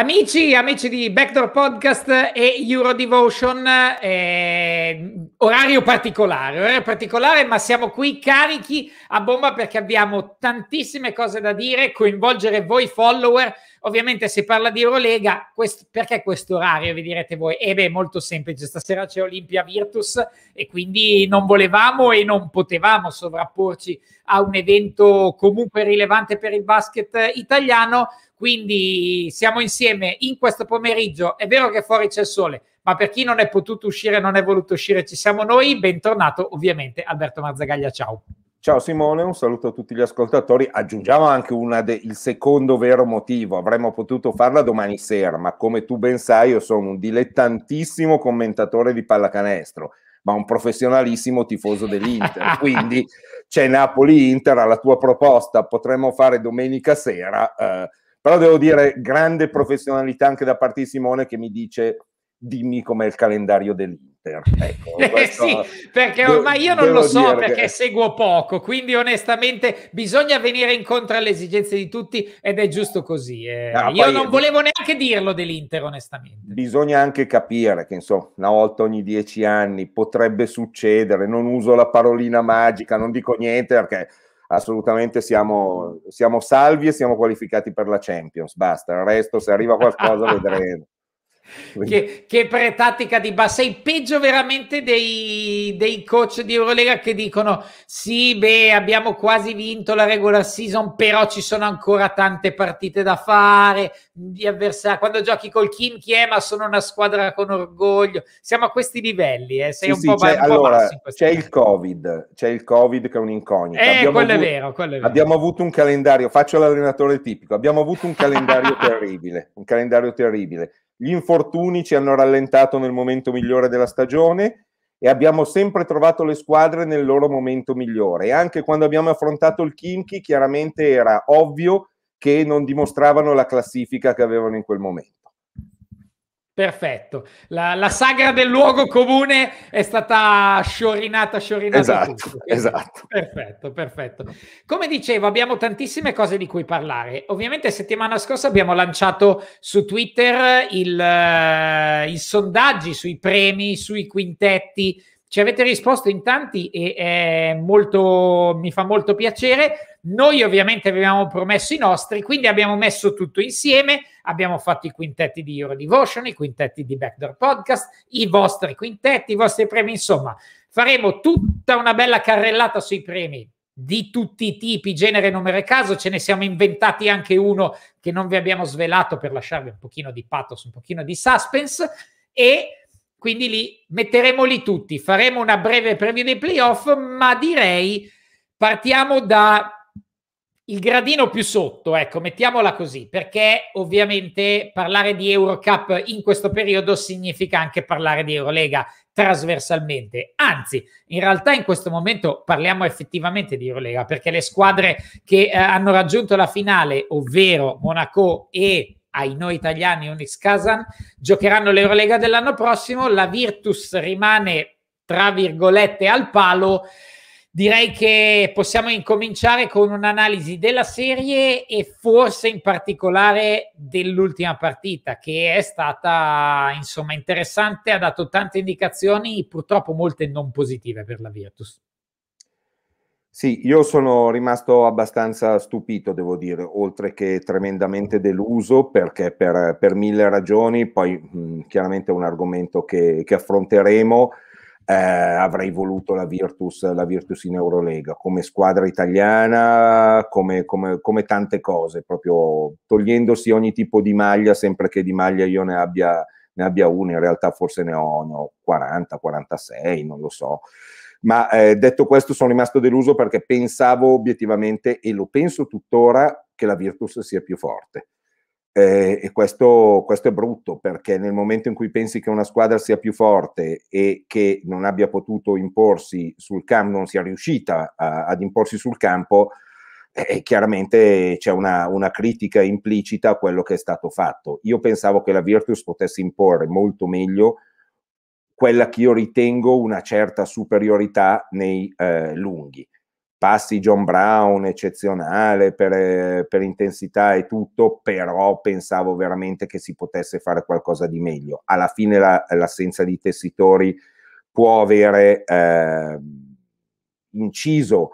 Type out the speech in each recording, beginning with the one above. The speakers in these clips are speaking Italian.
Amici, amici di Backdoor Podcast e Euro Devotion, eh, orario particolare, orario particolare, ma siamo qui carichi a bomba perché abbiamo tantissime cose da dire, coinvolgere voi follower. Ovviamente si parla di Eurolega, quest- perché questo orario vi direte voi? Eh beh, molto semplice, stasera c'è Olimpia Virtus e quindi non volevamo e non potevamo sovrapporci a un evento comunque rilevante per il basket italiano quindi siamo insieme in questo pomeriggio. È vero che fuori c'è il sole, ma per chi non è potuto uscire, non è voluto uscire, ci siamo noi. Bentornato ovviamente Alberto Marzagaglia. Ciao. Ciao Simone, un saluto a tutti gli ascoltatori. Aggiungiamo anche de- il secondo vero motivo. Avremmo potuto farla domani sera, ma come tu ben sai, io sono un dilettantissimo commentatore di pallacanestro, ma un professionalissimo tifoso dell'Inter. Quindi c'è Napoli-Inter alla tua proposta. Potremmo fare domenica sera. Eh, però devo dire, grande professionalità anche da parte di Simone che mi dice dimmi com'è il calendario dell'Inter. Ecco, eh, sì, perché ormai io non lo so perché seguo poco, quindi onestamente bisogna venire incontro alle esigenze di tutti ed è giusto così. Eh. Ah, io non volevo neanche dirlo dell'Inter, onestamente. Bisogna anche capire che insomma una volta ogni dieci anni potrebbe succedere, non uso la parolina magica, non dico niente perché assolutamente siamo, siamo salvi e siamo qualificati per la Champions. Basta, il resto se arriva qualcosa vedremo che, che pretattica di base. Sei peggio veramente dei, dei, coach di Eurolega che dicono: Sì, beh, abbiamo quasi vinto la regular season, però ci sono ancora tante partite da fare. Di avversari. Quando giochi col Kim, chi è? Ma sono una squadra con orgoglio. Siamo a questi livelli. Eh. Sei sì, un, sì, po c'è, un po' allora, c'è il COVID, c'è il COVID che è un'incognita. Eh, abbiamo quello, avuto, è vero, quello è vero. Abbiamo avuto un calendario. Faccio l'allenatore tipico. Abbiamo avuto un calendario terribile. Un calendario terribile gli infortuni ci hanno rallentato nel momento migliore della stagione e abbiamo sempre trovato le squadre nel loro momento migliore. E anche quando abbiamo affrontato il Kimchi, chiaramente era ovvio che non dimostravano la classifica che avevano in quel momento. Perfetto, la, la, sagra del luogo comune è stata sciorinata, sciorinata. Esatto, tutti. esatto. Perfetto, perfetto. Come dicevo, abbiamo tantissime cose di cui parlare. Ovviamente settimana scorsa abbiamo lanciato su Twitter il, uh, i sondaggi sui premi, sui quintetti, ci avete risposto in tanti e eh, molto, mi fa molto piacere. Noi ovviamente avevamo promesso i nostri, quindi abbiamo messo tutto insieme, abbiamo fatto i quintetti di Euro Devotion, i quintetti di Backdoor Podcast, i vostri quintetti, i vostri premi, insomma, faremo tutta una bella carrellata sui premi di tutti i tipi, genere, numero e caso, ce ne siamo inventati anche uno che non vi abbiamo svelato per lasciarvi un pochino di pathos, un pochino di suspense e quindi lì metteremo lì tutti, faremo una breve preview dei playoff, ma direi partiamo da il gradino più sotto, ecco, mettiamola così, perché ovviamente parlare di Eurocup in questo periodo significa anche parlare di Eurolega trasversalmente. Anzi, in realtà in questo momento parliamo effettivamente di Eurolega, perché le squadre che eh, hanno raggiunto la finale, ovvero Monaco e ai noi italiani Unix Kazan, giocheranno l'Eurolega dell'anno prossimo, la Virtus rimane tra virgolette al palo. Direi che possiamo incominciare con un'analisi della serie e forse in particolare dell'ultima partita che è stata insomma interessante, ha dato tante indicazioni, purtroppo molte non positive per la Virtus. Sì, io sono rimasto abbastanza stupito, devo dire, oltre che tremendamente deluso, perché per, per mille ragioni, poi mh, mm, chiaramente è un argomento che, che affronteremo, eh, avrei voluto la Virtus, la Virtus in Eurolega, come squadra italiana, come, come, come tante cose, proprio togliendosi ogni tipo di maglia, sempre che di maglia io ne abbia, ne abbia una, in realtà forse ne ho, ne ho 40, 46, non lo so. Ma eh, detto questo, sono rimasto deluso perché pensavo obiettivamente, e lo penso tuttora, che la Virtus sia più forte. Eh, e questo, questo, è brutto perché nel momento in cui pensi che una squadra sia più forte e che non abbia potuto imporsi sul campo, non sia riuscita a, ad imporsi sul campo, eh, chiaramente c'è una, una, critica implicita a quello che è stato fatto. Io pensavo che la Virtus potesse imporre molto meglio quella che io ritengo una certa superiorità nei eh, lunghi. Passi John Brown, eccezionale per, eh, per intensità e tutto, però pensavo veramente che si potesse fare qualcosa di meglio. Alla fine la, l'assenza di tessitori può avere eh, inciso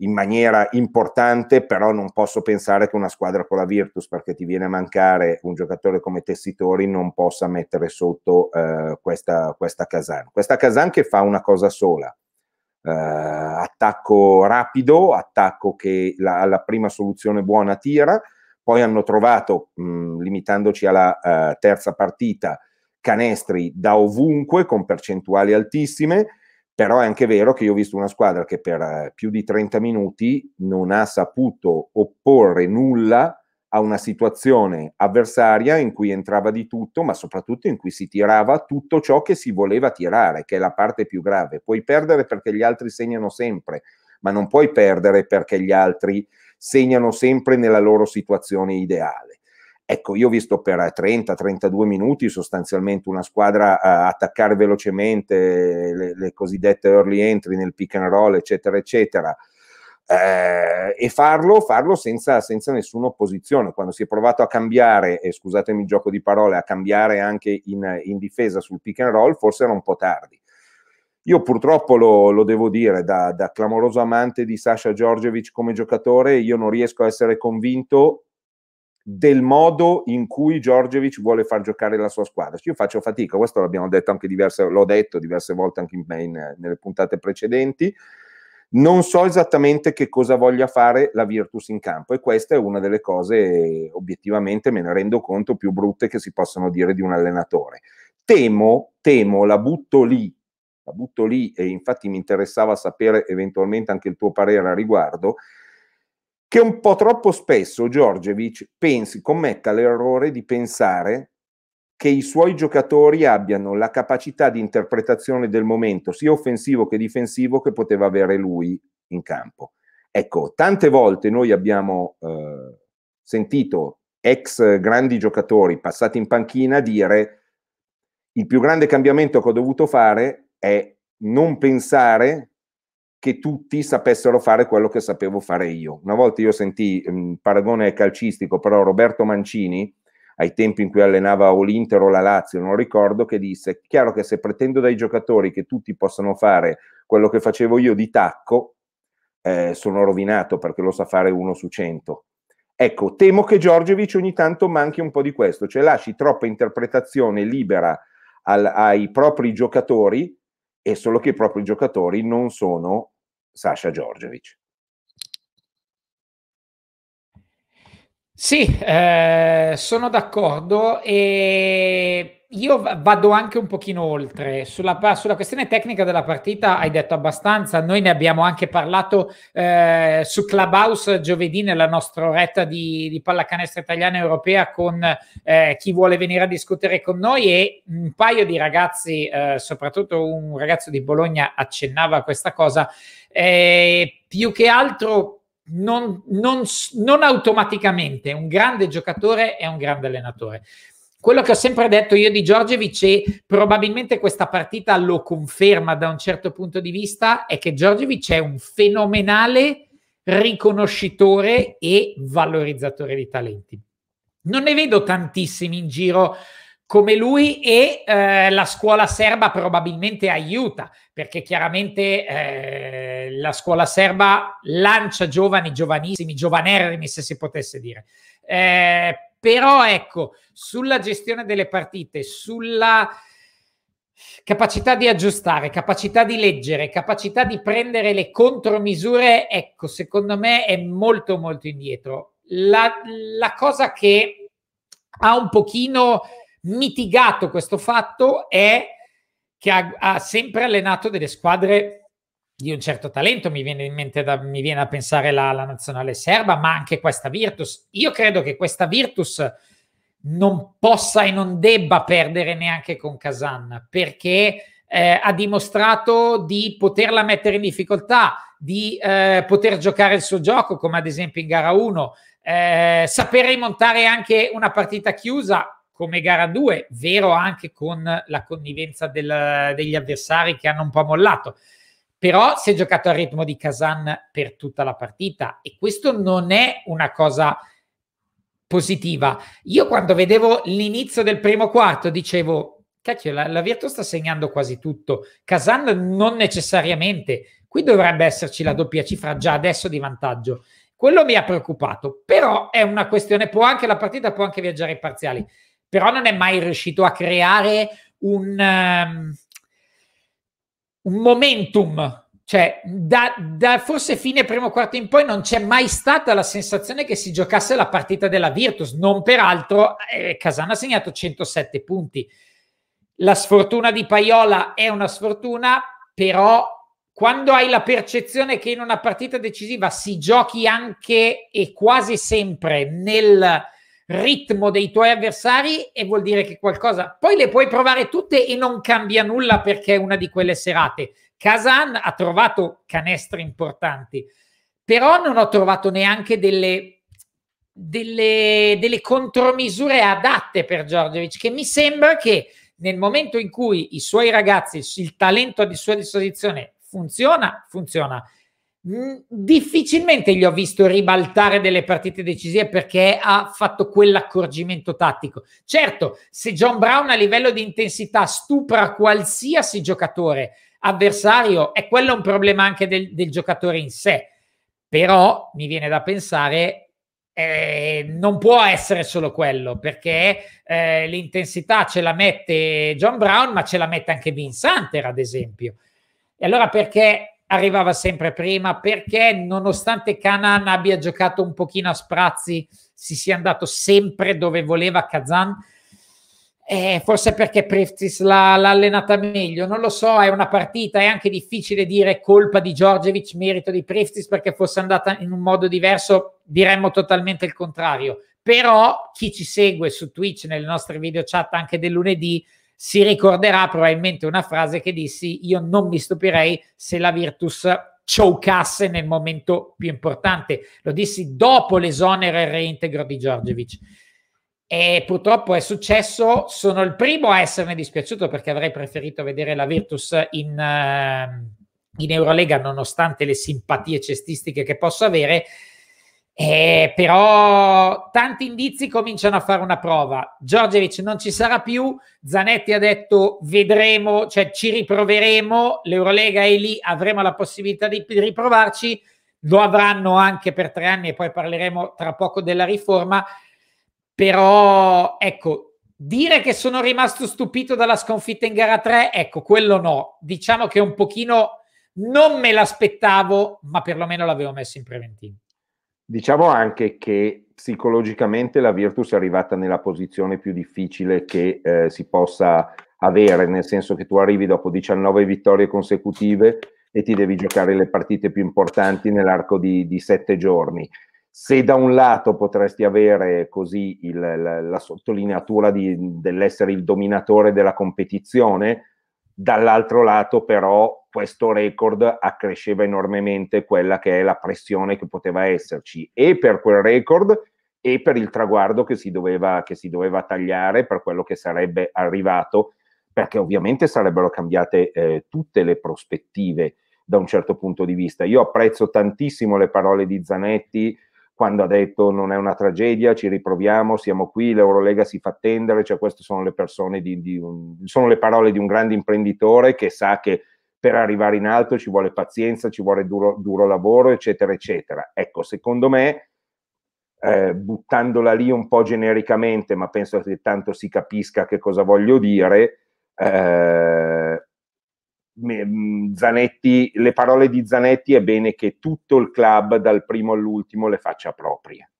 in maniera importante, però non posso pensare che una squadra con la Virtus, perché ti viene a mancare un giocatore come Tessitori, non possa mettere sotto eh, questa, questa Kazan. Questa Kazan che fa una cosa sola, eh, attacco rapido, attacco che la, alla prima soluzione buona tira, poi hanno trovato, mh, mm, limitandoci alla eh, terza partita, canestri da ovunque con percentuali altissime, però è anche vero che io ho visto una squadra che per eh, più di 30 minuti non ha saputo opporre nulla a una situazione avversaria in cui entrava di tutto, ma soprattutto in cui si tirava tutto ciò che si voleva tirare, che è la parte più grave. Puoi perdere perché gli altri segnano sempre, ma non puoi perdere perché gli altri segnano sempre nella loro situazione ideale. Ecco, io ho visto per 30-32 eh, minuti sostanzialmente una squadra eh, attaccare velocemente le, le, cosiddette early entry nel pick and roll, eccetera, eccetera. Eh, e farlo, farlo senza, senza, nessuna opposizione. Quando si è provato a cambiare, e scusatemi il gioco di parole, a cambiare anche in, in difesa sul pick and roll, forse era un po' tardi. Io purtroppo lo, lo devo dire, da, da clamoroso amante di Sasha Giorgevic come giocatore, io non riesco a essere convinto del modo in cui Giorgevic vuole far giocare la sua squadra. Cioè, io faccio fatica, questo l'abbiamo detto anche diverse, l'ho detto diverse volte anche in, in, nelle puntate precedenti. Non so esattamente che cosa voglia fare la Virtus in campo e questa è una delle cose, obiettivamente me ne rendo conto, più brutte che si possano dire di un allenatore. Temo, temo, la butto lì, la butto lì e infatti mi interessava sapere eventualmente anche il tuo parere a riguardo, che un po' troppo spesso Giorgevic pensi, commetta l'errore di pensare che i suoi giocatori abbiano la capacità di interpretazione del momento, sia offensivo che difensivo, che poteva avere lui in campo. Ecco, tante volte noi abbiamo eh, sentito ex grandi giocatori passati in panchina dire il più grande cambiamento che ho dovuto fare è non pensare che tutti sapessero fare quello che sapevo fare io. Una volta io sentì, un mm, paragone calcistico, però Roberto Mancini, ai tempi in cui allenava o l'Inter o la Lazio, non ricordo, che disse, chiaro che se pretendo dai giocatori che tutti possano fare quello che facevo io di tacco, eh, sono rovinato perché lo sa fare uno su cento. Ecco, temo che Giorgevic ogni tanto manchi un po' di questo, cioè lasci troppa interpretazione libera al, ai propri giocatori è solo che i propri giocatori non sono Sasha Giorgiovic. Sì, eh, sono d'accordo e io vado anche un pochino oltre, sulla, sulla, questione tecnica della partita hai detto abbastanza, noi ne abbiamo anche parlato eh, su Clubhouse giovedì nella nostra retta di, di pallacanestro italiana e europea con eh, chi vuole venire a discutere con noi e un paio di ragazzi, eh, soprattutto un ragazzo di Bologna accennava a questa cosa, eh, più che altro non, non, non automaticamente un grande giocatore è un grande allenatore quello che ho sempre detto io di Giorgevic e probabilmente questa partita lo conferma da un certo punto di vista è che Giorgevic è un fenomenale riconoscitore e valorizzatore di talenti. Non ne vedo tantissimi in giro come lui e eh, la scuola serba probabilmente aiuta perché chiaramente eh, la scuola serba lancia giovani, giovanissimi, giovanermi se si potesse dire. Eh, però ecco, sulla gestione delle partite, sulla capacità di aggiustare, capacità di leggere, capacità di prendere le contromisure, ecco, secondo me è molto molto indietro. La, la cosa che ha un pochino mitigato questo fatto è che ha, ha sempre allenato delle squadre di un certo talento, mi viene in mente da, mi viene a pensare la, la nazionale serba, ma anche questa Virtus. Io credo che questa Virtus non possa e non debba perdere neanche con Kazan, perché eh, ha dimostrato di poterla mettere in difficoltà, di eh, poter giocare il suo gioco, come ad esempio in gara 1, eh, sapere rimontare anche una partita chiusa come gara 2, vero anche con la connivenza del, degli avversari che hanno un po' mollato però si è giocato al ritmo di Kazan per tutta la partita e questo non è una cosa positiva. Io quando vedevo l'inizio del primo quarto dicevo, cacchio, la, la Virtus sta segnando quasi tutto, Kazan non necessariamente, qui dovrebbe esserci la doppia cifra già adesso di vantaggio. Quello mi ha preoccupato, però è una questione, può anche la partita può anche viaggiare in parziali, però non è mai riuscito a creare un... Um, un momentum, cioè da, da, forse fine primo quarto in poi non c'è mai stata la sensazione che si giocasse la partita della Virtus, non peraltro eh, ha segnato 107 punti. La sfortuna di Paiola è una sfortuna, però quando hai la percezione che in una partita decisiva si giochi anche e quasi sempre nel ritmo dei tuoi avversari e vuol dire che qualcosa. Poi le puoi provare tutte e non cambia nulla perché è una di quelle serate. Kazan ha trovato canestre importanti, però non ho trovato neanche delle, delle, delle contromisure adatte per Giorgiovic, che mi sembra che nel momento in cui i suoi ragazzi, il talento a sua disposizione funziona, funziona Mm, difficilmente gli ho visto ribaltare delle partite decisive perché ha fatto quell'accorgimento tattico. Certo, se John Brown a livello di intensità stupra qualsiasi giocatore avversario, è quello un problema anche del, del giocatore in sé. Però mi viene da pensare eh, non può essere solo quello perché eh, l'intensità ce la mette John Brown, ma ce la mette anche Vinsanter, ad esempio. E allora perché arrivava sempre prima perché nonostante Kanan abbia giocato un pochino a sprazzi, si sia andato sempre dove voleva Kazan, eh, forse perché Priftis l'ha, l'ha, allenata meglio, non lo so, è una partita, è anche difficile dire colpa di Giorgevic, merito di Priftis perché fosse andata in un modo diverso, diremmo totalmente il contrario. Però chi ci segue su Twitch, nelle nostre video chat anche del lunedì, si ricorderà probabilmente una frase che dissi io non mi stupirei se la Virtus chocasse nel momento più importante. Lo dissi dopo l'esonero e il reintegro di Giorgevic. E purtroppo è successo, sono il primo a esserne dispiaciuto perché avrei preferito vedere la Virtus in, uh, in Eurolega nonostante le simpatie cestistiche che posso avere eh, però tanti indizi cominciano a fare una prova. Giorgevic non ci sarà più, Zanetti ha detto vedremo, cioè ci riproveremo, l'Eurolega è lì, avremo la possibilità di riprovarci, lo avranno anche per tre anni e poi parleremo tra poco della riforma, però ecco, dire che sono rimasto stupito dalla sconfitta in gara 3, ecco, quello no, diciamo che un pochino non me l'aspettavo, ma perlomeno l'avevo messo in preventivo. Diciamo anche che psicologicamente la Virtus è arrivata nella posizione più difficile che eh, si possa avere, nel senso che tu arrivi dopo 19 vittorie consecutive e ti devi giocare le partite più importanti nell'arco di, di sette giorni. Se da un lato potresti avere così il, la, la, sottolineatura di, dell'essere il dominatore della competizione, dall'altro lato però questo record accresceva enormemente quella che è la pressione che poteva esserci e per quel record e per il traguardo che si doveva, che si doveva tagliare per quello che sarebbe arrivato, perché ovviamente sarebbero cambiate eh, tutte le prospettive da un certo punto di vista. Io apprezzo tantissimo le parole di Zanetti quando ha detto non è una tragedia, ci riproviamo, siamo qui, l'Eurolega si fa attendere, cioè queste sono le, di, di un, sono le parole di un grande imprenditore che sa che per arrivare in alto ci vuole pazienza, ci vuole duro, duro lavoro, eccetera, eccetera. Ecco, secondo me, eh, buttandola lì un po' genericamente, ma penso che tanto si capisca che cosa voglio dire, eh, mm, Zanetti, le parole di Zanetti è bene che tutto il club, dal primo all'ultimo, le faccia proprie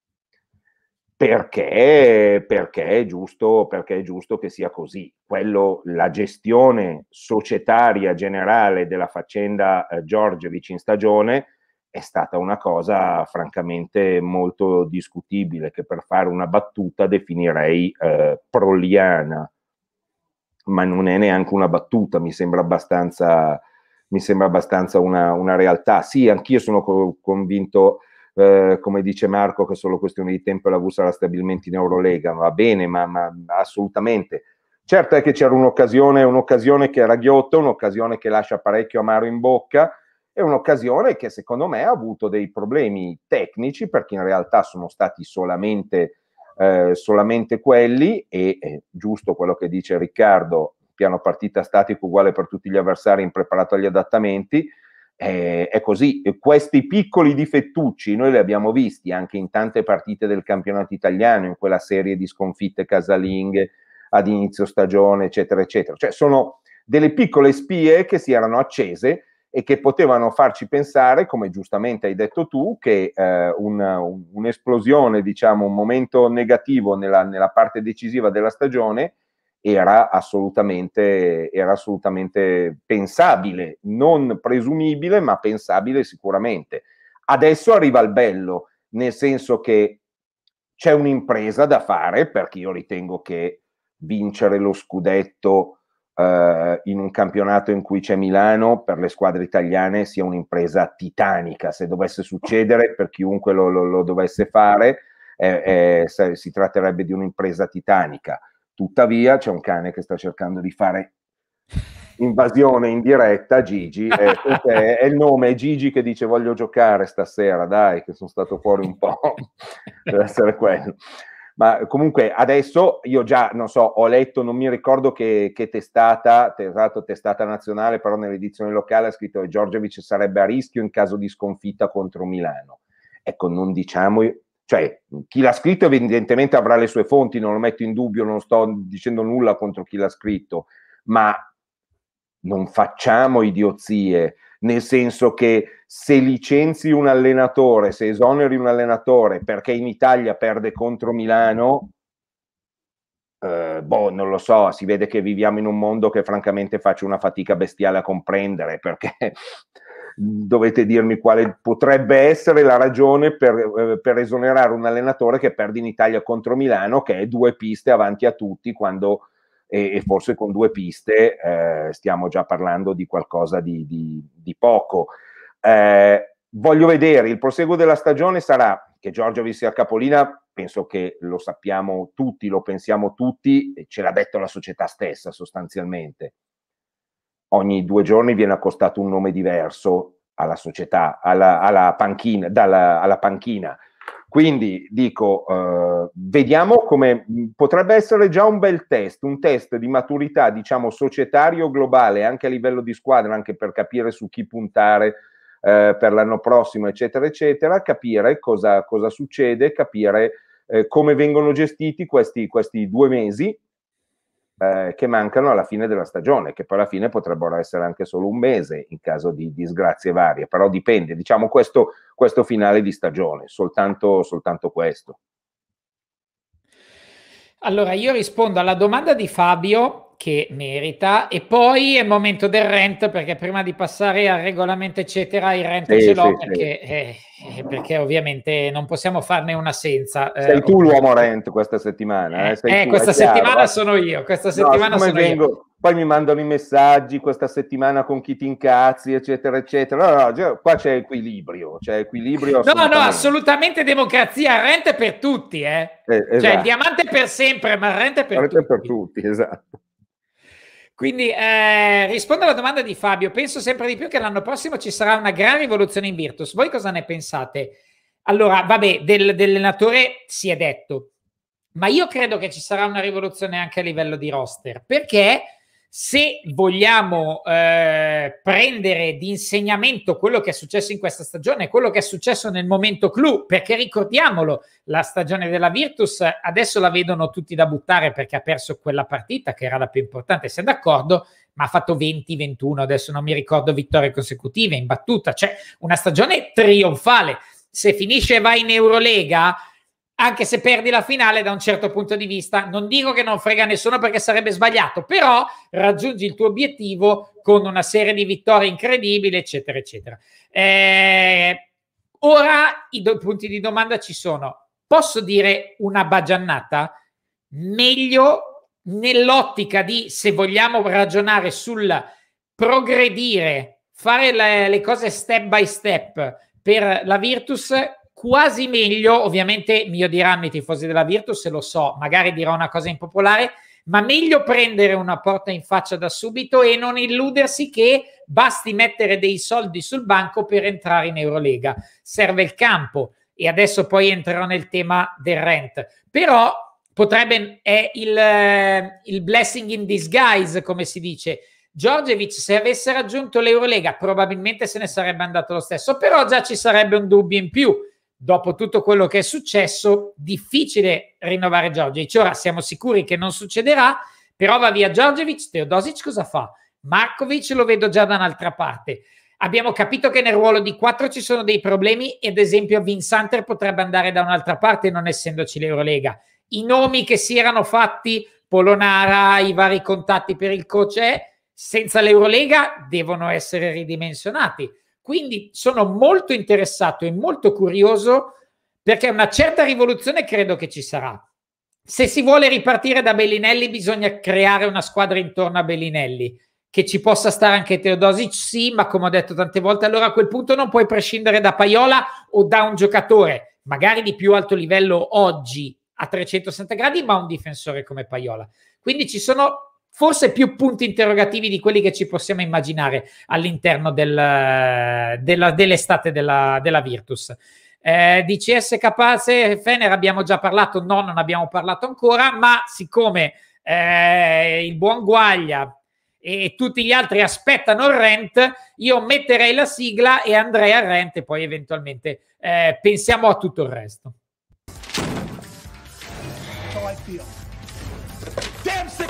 perché, perché, è giusto, perché, è giusto, che sia così. Quello, la gestione societaria generale della faccenda eh, Giorgevic in stagione è stata una cosa francamente molto discutibile, che per fare una battuta definirei eh, proliana, ma non è neanche una battuta, mi sembra abbastanza, mi sembra abbastanza una, una, realtà. Sì, anch'io sono co- convinto eh, come dice Marco, che è solo questione di tempo e la V sarà stabilmente in Eurolega, va bene, ma, ma assolutamente. Certo è che c'era un'occasione, un'occasione che era ghiotta, un'occasione che lascia parecchio amaro in bocca, è un'occasione che secondo me ha avuto dei problemi tecnici, perché in realtà sono stati solamente, eh, solamente quelli, e è eh, giusto quello che dice Riccardo, piano partita statico uguale per tutti gli avversari, impreparato agli adattamenti, eh, è così, questi piccoli difettucci noi li abbiamo visti anche in tante partite del campionato italiano, in quella serie di sconfitte casalinghe ad inizio stagione, eccetera, eccetera. Cioè sono delle piccole spie che si erano accese e che potevano farci pensare, come giustamente hai detto tu, che eh, una, un, un'esplosione, diciamo, un momento negativo nella, nella parte decisiva della stagione era assolutamente, era assolutamente pensabile, non presumibile, ma pensabile sicuramente. Adesso arriva il bello, nel senso che c'è un'impresa da fare, perché io ritengo che vincere lo scudetto eh, in un campionato in cui c'è Milano per le squadre italiane sia un'impresa titanica. Se dovesse succedere per chiunque lo, lo, lo dovesse fare, eh, eh, si tratterebbe di un'impresa titanica. Tuttavia c'è un cane che sta cercando di fare invasione in diretta Gigi e eh, è, è il nome, è Gigi che dice voglio giocare stasera, dai che sono stato fuori un po', deve essere quello. Ma comunque adesso io già, non so, ho letto, non mi ricordo che, che testata, esatto, testata nazionale, però nell'edizione locale ha scritto che Giorgevic sarebbe a rischio in caso di sconfitta contro Milano. Ecco, non diciamo cioè chi l'ha scritto evidentemente avrà le sue fonti, non lo metto in dubbio, non sto dicendo nulla contro chi l'ha scritto, ma non facciamo idiozie, nel senso che se licenzi un allenatore, se esoneri un allenatore perché in Italia perde contro Milano, eh, boh, non lo so, si vede che viviamo in un mondo che francamente faccio una fatica bestiale a comprendere perché dovete dirmi quale potrebbe essere la ragione per, eh, per, esonerare un allenatore che perde in Italia contro Milano, che è due piste avanti a tutti, quando, e, e forse con due piste eh, stiamo già parlando di qualcosa di, di, di poco. Eh, voglio vedere, il proseguo della stagione sarà che Giorgio sia capolina, penso che lo sappiamo tutti, lo pensiamo tutti, ce l'ha detto la società stessa sostanzialmente ogni due giorni viene accostato un nome diverso alla società, alla, alla panchina, dalla, alla panchina. Quindi dico, eh, vediamo come mm, potrebbe essere già un bel test, un test di maturità, diciamo, societario globale, anche a livello di squadra, anche per capire su chi puntare eh, per l'anno prossimo, eccetera, eccetera, capire cosa, cosa succede, capire eh, come vengono gestiti questi, questi due mesi eh, che mancano alla fine della stagione, che poi alla fine potrebbero essere anche solo un mese in caso di disgrazie varie, però dipende, diciamo questo, questo finale di stagione, soltanto, soltanto questo. Allora, io rispondo alla domanda di Fabio che merita e poi è il momento del rent perché prima di passare al regolamento eccetera il rent sì, ce l'ho sì, perché, sì. Eh, eh, perché, ovviamente non possiamo farne una senza eh, sei eh, tu l'uomo rent questa settimana eh, eh, eh tu, questa settimana chiaro, sono io questa settimana no, sono vengo, io poi mi mandano i messaggi questa settimana con chi ti incazzi, eccetera, eccetera. No, no, qua c'è equilibrio, c'è equilibrio. No, no, assolutamente democrazia, rente per tutti, eh. eh esatto. Cioè, il esatto. diamante per sempre, ma rent per rente tutti. per tutti, esatto. Quindi eh, rispondo alla domanda di Fabio. Penso sempre di più che l'anno prossimo ci sarà una gran rivoluzione in Virtus. Voi cosa ne pensate? Allora, vabbè, del, dell'allenatore si è detto, ma io credo che ci sarà una rivoluzione anche a livello di roster. Perché? se vogliamo eh, prendere di insegnamento quello che è successo in questa stagione, quello che è successo nel momento clou, perché ricordiamolo, la stagione della Virtus adesso la vedono tutti da buttare perché ha perso quella partita che era la più importante, è d'accordo, ma ha fatto 20-21, adesso non mi ricordo vittorie consecutive, in battuta, cioè una stagione trionfale. Se finisce e va in Eurolega, anche se perdi la finale da un certo punto di vista, non dico che non frega nessuno perché sarebbe sbagliato, però raggiungi il tuo obiettivo con una serie di vittorie incredibili, eccetera, eccetera. Eh, ora i do- punti di domanda ci sono. Posso dire una bagiannata? Meglio nell'ottica di, se vogliamo ragionare sul progredire, fare le, le cose step by step per la Virtus, quasi meglio, ovviamente mi odieranno i tifosi della Virtus, se lo so, magari dirò una cosa impopolare, ma meglio prendere una porta in faccia da subito e non illudersi che basti mettere dei soldi sul banco per entrare in Eurolega. Serve il campo e adesso poi entrerò nel tema del rent. Però potrebbe è il, eh, il blessing in disguise, come si dice. Giorgevic, se avesse raggiunto l'Eurolega, probabilmente se ne sarebbe andato lo stesso, però già ci sarebbe un dubbio in più dopo tutto quello che è successo, difficile rinnovare Giorgevic. Ora siamo sicuri che non succederà, però va via Giorgevic, Teodosic cosa fa? Markovic lo vedo già da un'altra parte. Abbiamo capito che nel ruolo di 4 ci sono dei problemi, ad esempio Vinsanter potrebbe andare da un'altra parte non essendoci l'Eurolega. I nomi che si erano fatti, Polonara, i vari contatti per il coach, senza l'Eurolega devono essere ridimensionati quindi sono molto interessato e molto curioso perché una certa rivoluzione credo che ci sarà. Se si vuole ripartire da Bellinelli bisogna creare una squadra intorno a Bellinelli, che ci possa stare anche Teodosic, sì, ma come ho detto tante volte, allora a quel punto non puoi prescindere da Paiola o da un giocatore, magari di più alto livello oggi a 360 gradi, ma un difensore come Paiola. Quindi ci sono forse più punti interrogativi di quelli che ci possiamo immaginare all'interno del, eh, della, dell'estate della, della Virtus. Eh, di CS Capace Fener abbiamo già parlato, no, non abbiamo parlato ancora, ma siccome eh, il buon Guaglia e tutti gli altri aspettano il rent, io metterei la sigla e andrei al rent e poi eventualmente eh, pensiamo a tutto il resto.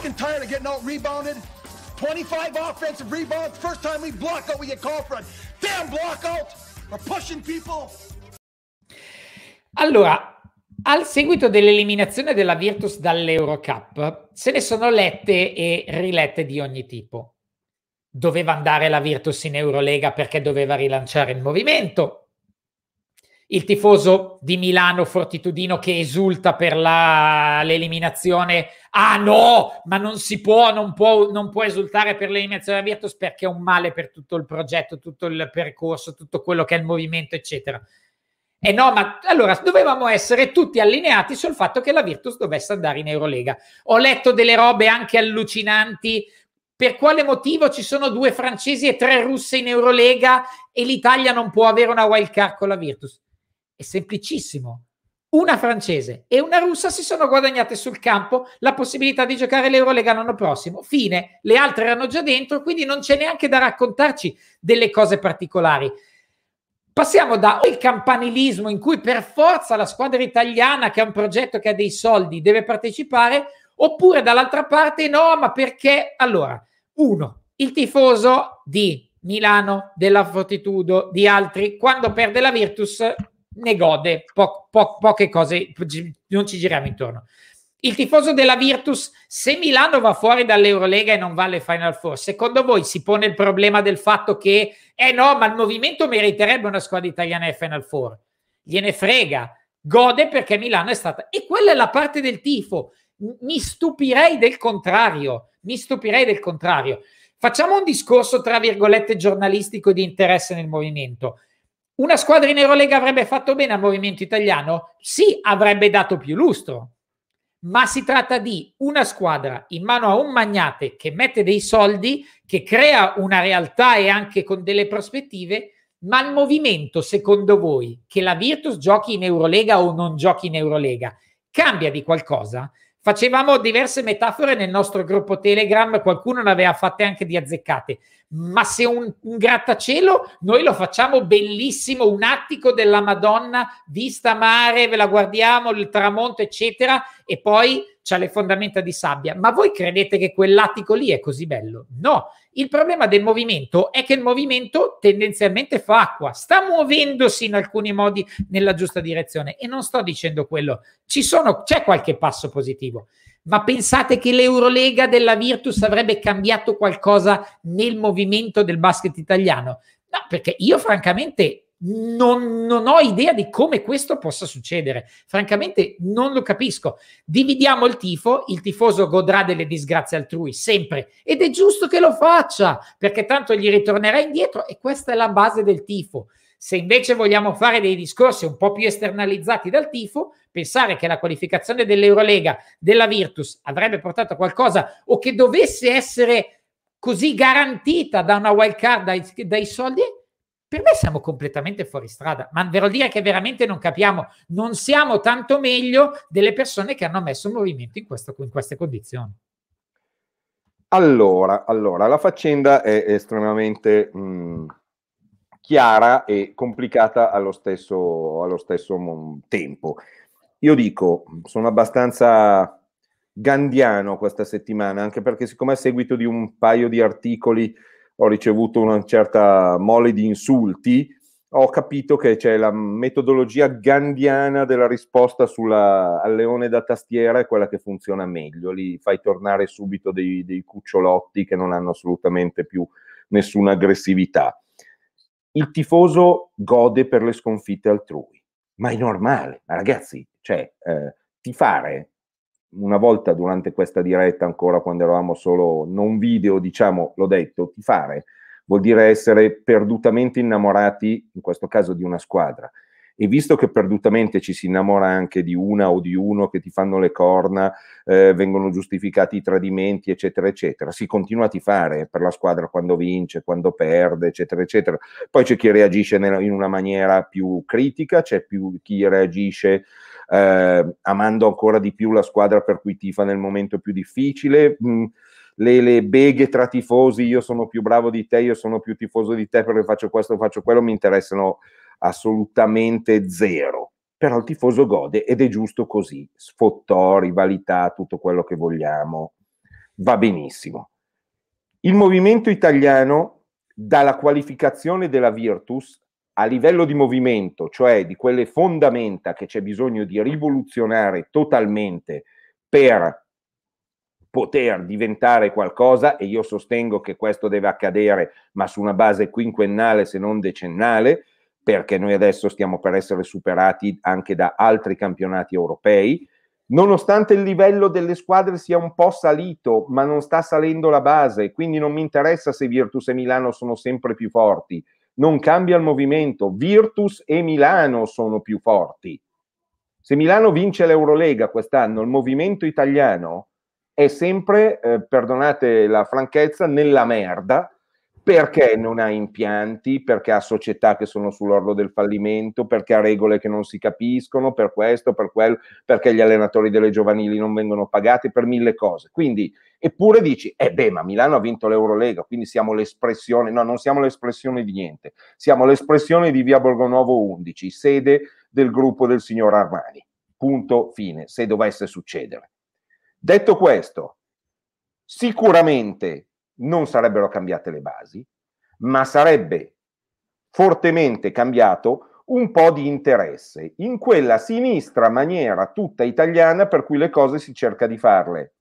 fucking tired of getting out rebounded. 25 offensive rebounds. First time we block out, we get called for a damn blockout. We're pushing people. Allora, al seguito dell'eliminazione della Virtus dall'Eurocup, se ne sono lette e rilette di ogni tipo. Doveva andare la Virtus in Eurolega perché doveva rilanciare il movimento il tifoso di Milano Fortitudino che esulta per la, l'eliminazione. Ah no, ma non si può non, può, non può esultare per l'eliminazione della Virtus perché è un male per tutto il progetto, tutto il percorso, tutto quello che è il movimento, eccetera. E eh no, ma allora dovevamo essere tutti allineati sul fatto che la Virtus dovesse andare in Eurolega. Ho letto delle robe anche allucinanti. Per quale motivo ci sono due francesi e tre russe in Eurolega e l'Italia non può avere una wild card con la Virtus? È semplicissimo. Una francese e una russa si sono guadagnate sul campo la possibilità di giocare l'Eurolega l'anno prossimo. Fine. Le altre erano già dentro, quindi non c'è neanche da raccontarci delle cose particolari. Passiamo da il campanilismo in cui per forza la squadra italiana che ha un progetto che ha dei soldi deve partecipare, oppure dall'altra parte no, ma perché? Allora, uno, il tifoso di Milano, della Fortitudo, di altri, quando perde la Virtus ne gode, po- po- poche cose, non ci giriamo intorno. Il tifoso della Virtus, se Milano va fuori dall'Eurolega e non va alle Final Four, secondo voi si pone il problema del fatto che, eh no, ma il movimento meriterebbe una squadra italiana ai Final Four? Gliene frega, gode perché Milano è stata... E quella è la parte del tifo. Mi stupirei del contrario, mi stupirei del contrario. Facciamo un discorso, tra virgolette, giornalistico di interesse nel movimento. Una squadra in Eurolega avrebbe fatto bene al movimento italiano? Sì, avrebbe dato più lustro, ma si tratta di una squadra in mano a un magnate che mette dei soldi, che crea una realtà e anche con delle prospettive, ma il movimento, secondo voi, che la Virtus giochi in Eurolega o non giochi in Eurolega, cambia di qualcosa? Facevamo diverse metafore nel nostro gruppo Telegram, qualcuno ne aveva fatte anche di azzeccate ma se un, un, grattacielo noi lo facciamo bellissimo, un attico della Madonna, vista mare, ve la guardiamo, il tramonto, eccetera, e poi c'ha le fondamenta di sabbia. Ma voi credete che quell'attico lì è così bello? No, il problema del movimento è che il movimento tendenzialmente fa acqua, sta muovendosi in alcuni modi nella giusta direzione e non sto dicendo quello, Ci sono, c'è qualche passo positivo ma pensate che l'Eurolega della Virtus avrebbe cambiato qualcosa nel movimento del basket italiano? No, perché io francamente non, non, ho idea di come questo possa succedere. Francamente non lo capisco. Dividiamo il tifo, il tifoso godrà delle disgrazie altrui sempre ed è giusto che lo faccia perché tanto gli ritornerà indietro e questa è la base del tifo. Se invece vogliamo fare dei discorsi un po' più esternalizzati dal tifo, pensare che la qualificazione dell'Eurolega della Virtus avrebbe portato a qualcosa o che dovesse essere così garantita da una wild card dai, dai soldi, per me siamo completamente fuori strada, ma ve lo dire che veramente non capiamo, non siamo tanto meglio delle persone che hanno messo movimento in, questo, in queste condizioni. Allora, allora, la faccenda è estremamente mh, mm, chiara e complicata allo stesso, allo stesso tempo. Io dico, sono abbastanza gandiano questa settimana, anche perché siccome a seguito di un paio di articoli ho ricevuto una certa mole di insulti, ho capito che c'è la metodologia gandiana della risposta sulla, al leone da tastiera è quella che funziona meglio, li fai tornare subito dei, dei cucciolotti che non hanno assolutamente più nessuna aggressività. Il tifoso gode per le sconfitte altrui, ma è normale, ma ragazzi, cioè eh, fare una volta durante questa diretta ancora quando eravamo solo non video, diciamo, l'ho detto, ti fare vuol dire essere perdutamente innamorati, in questo caso di una squadra. E visto che perdutamente ci si innamora anche di una o di uno che ti fanno le corna, eh, vengono giustificati i tradimenti, eccetera, eccetera, si continua a ti fare per la squadra quando vince, quando perde, eccetera, eccetera. Poi c'è chi reagisce in una maniera più critica, c'è più chi reagisce eh, amando ancora di più la squadra per cui tifa nel momento più difficile. Mh, mm, le, le, beghe tra tifosi, io sono più bravo di te, io sono più tifoso di te perché faccio questo, faccio quello, mi interessano assolutamente zero. Però il tifoso gode ed è giusto così, sfottò, rivalità, tutto quello che vogliamo, va benissimo. Il movimento italiano, dalla qualificazione della Virtus a livello di movimento, cioè di quelle fondamenta che c'è bisogno di rivoluzionare totalmente per poter diventare qualcosa, e io sostengo che questo deve accadere, ma su una base quinquennale se non decennale, perché noi adesso stiamo per essere superati anche da altri campionati europei, nonostante il livello delle squadre sia un po' salito, ma non sta salendo la base, quindi non mi interessa se Virtus e Milano sono sempre più forti non cambia il movimento. Virtus e Milano sono più forti. Se Milano vince l'Eurolega quest'anno, il movimento italiano è sempre, eh, perdonate la franchezza, nella merda perché non ha impianti, perché ha società che sono sull'orlo del fallimento, perché ha regole che non si capiscono, per questo, per quello, perché gli allenatori delle giovanili non vengono pagati, per mille cose. Quindi, eppure dici, eh beh, ma Milano ha vinto l'Eurolega, quindi siamo l'espressione, no, non siamo l'espressione di niente, siamo l'espressione di Via Borgonovo 11, sede del gruppo del signor Armani. Punto fine, se dovesse succedere. Detto questo, sicuramente non sarebbero cambiate le basi, ma sarebbe fortemente cambiato un po' di interesse in quella sinistra maniera tutta italiana per cui le cose si cerca di farle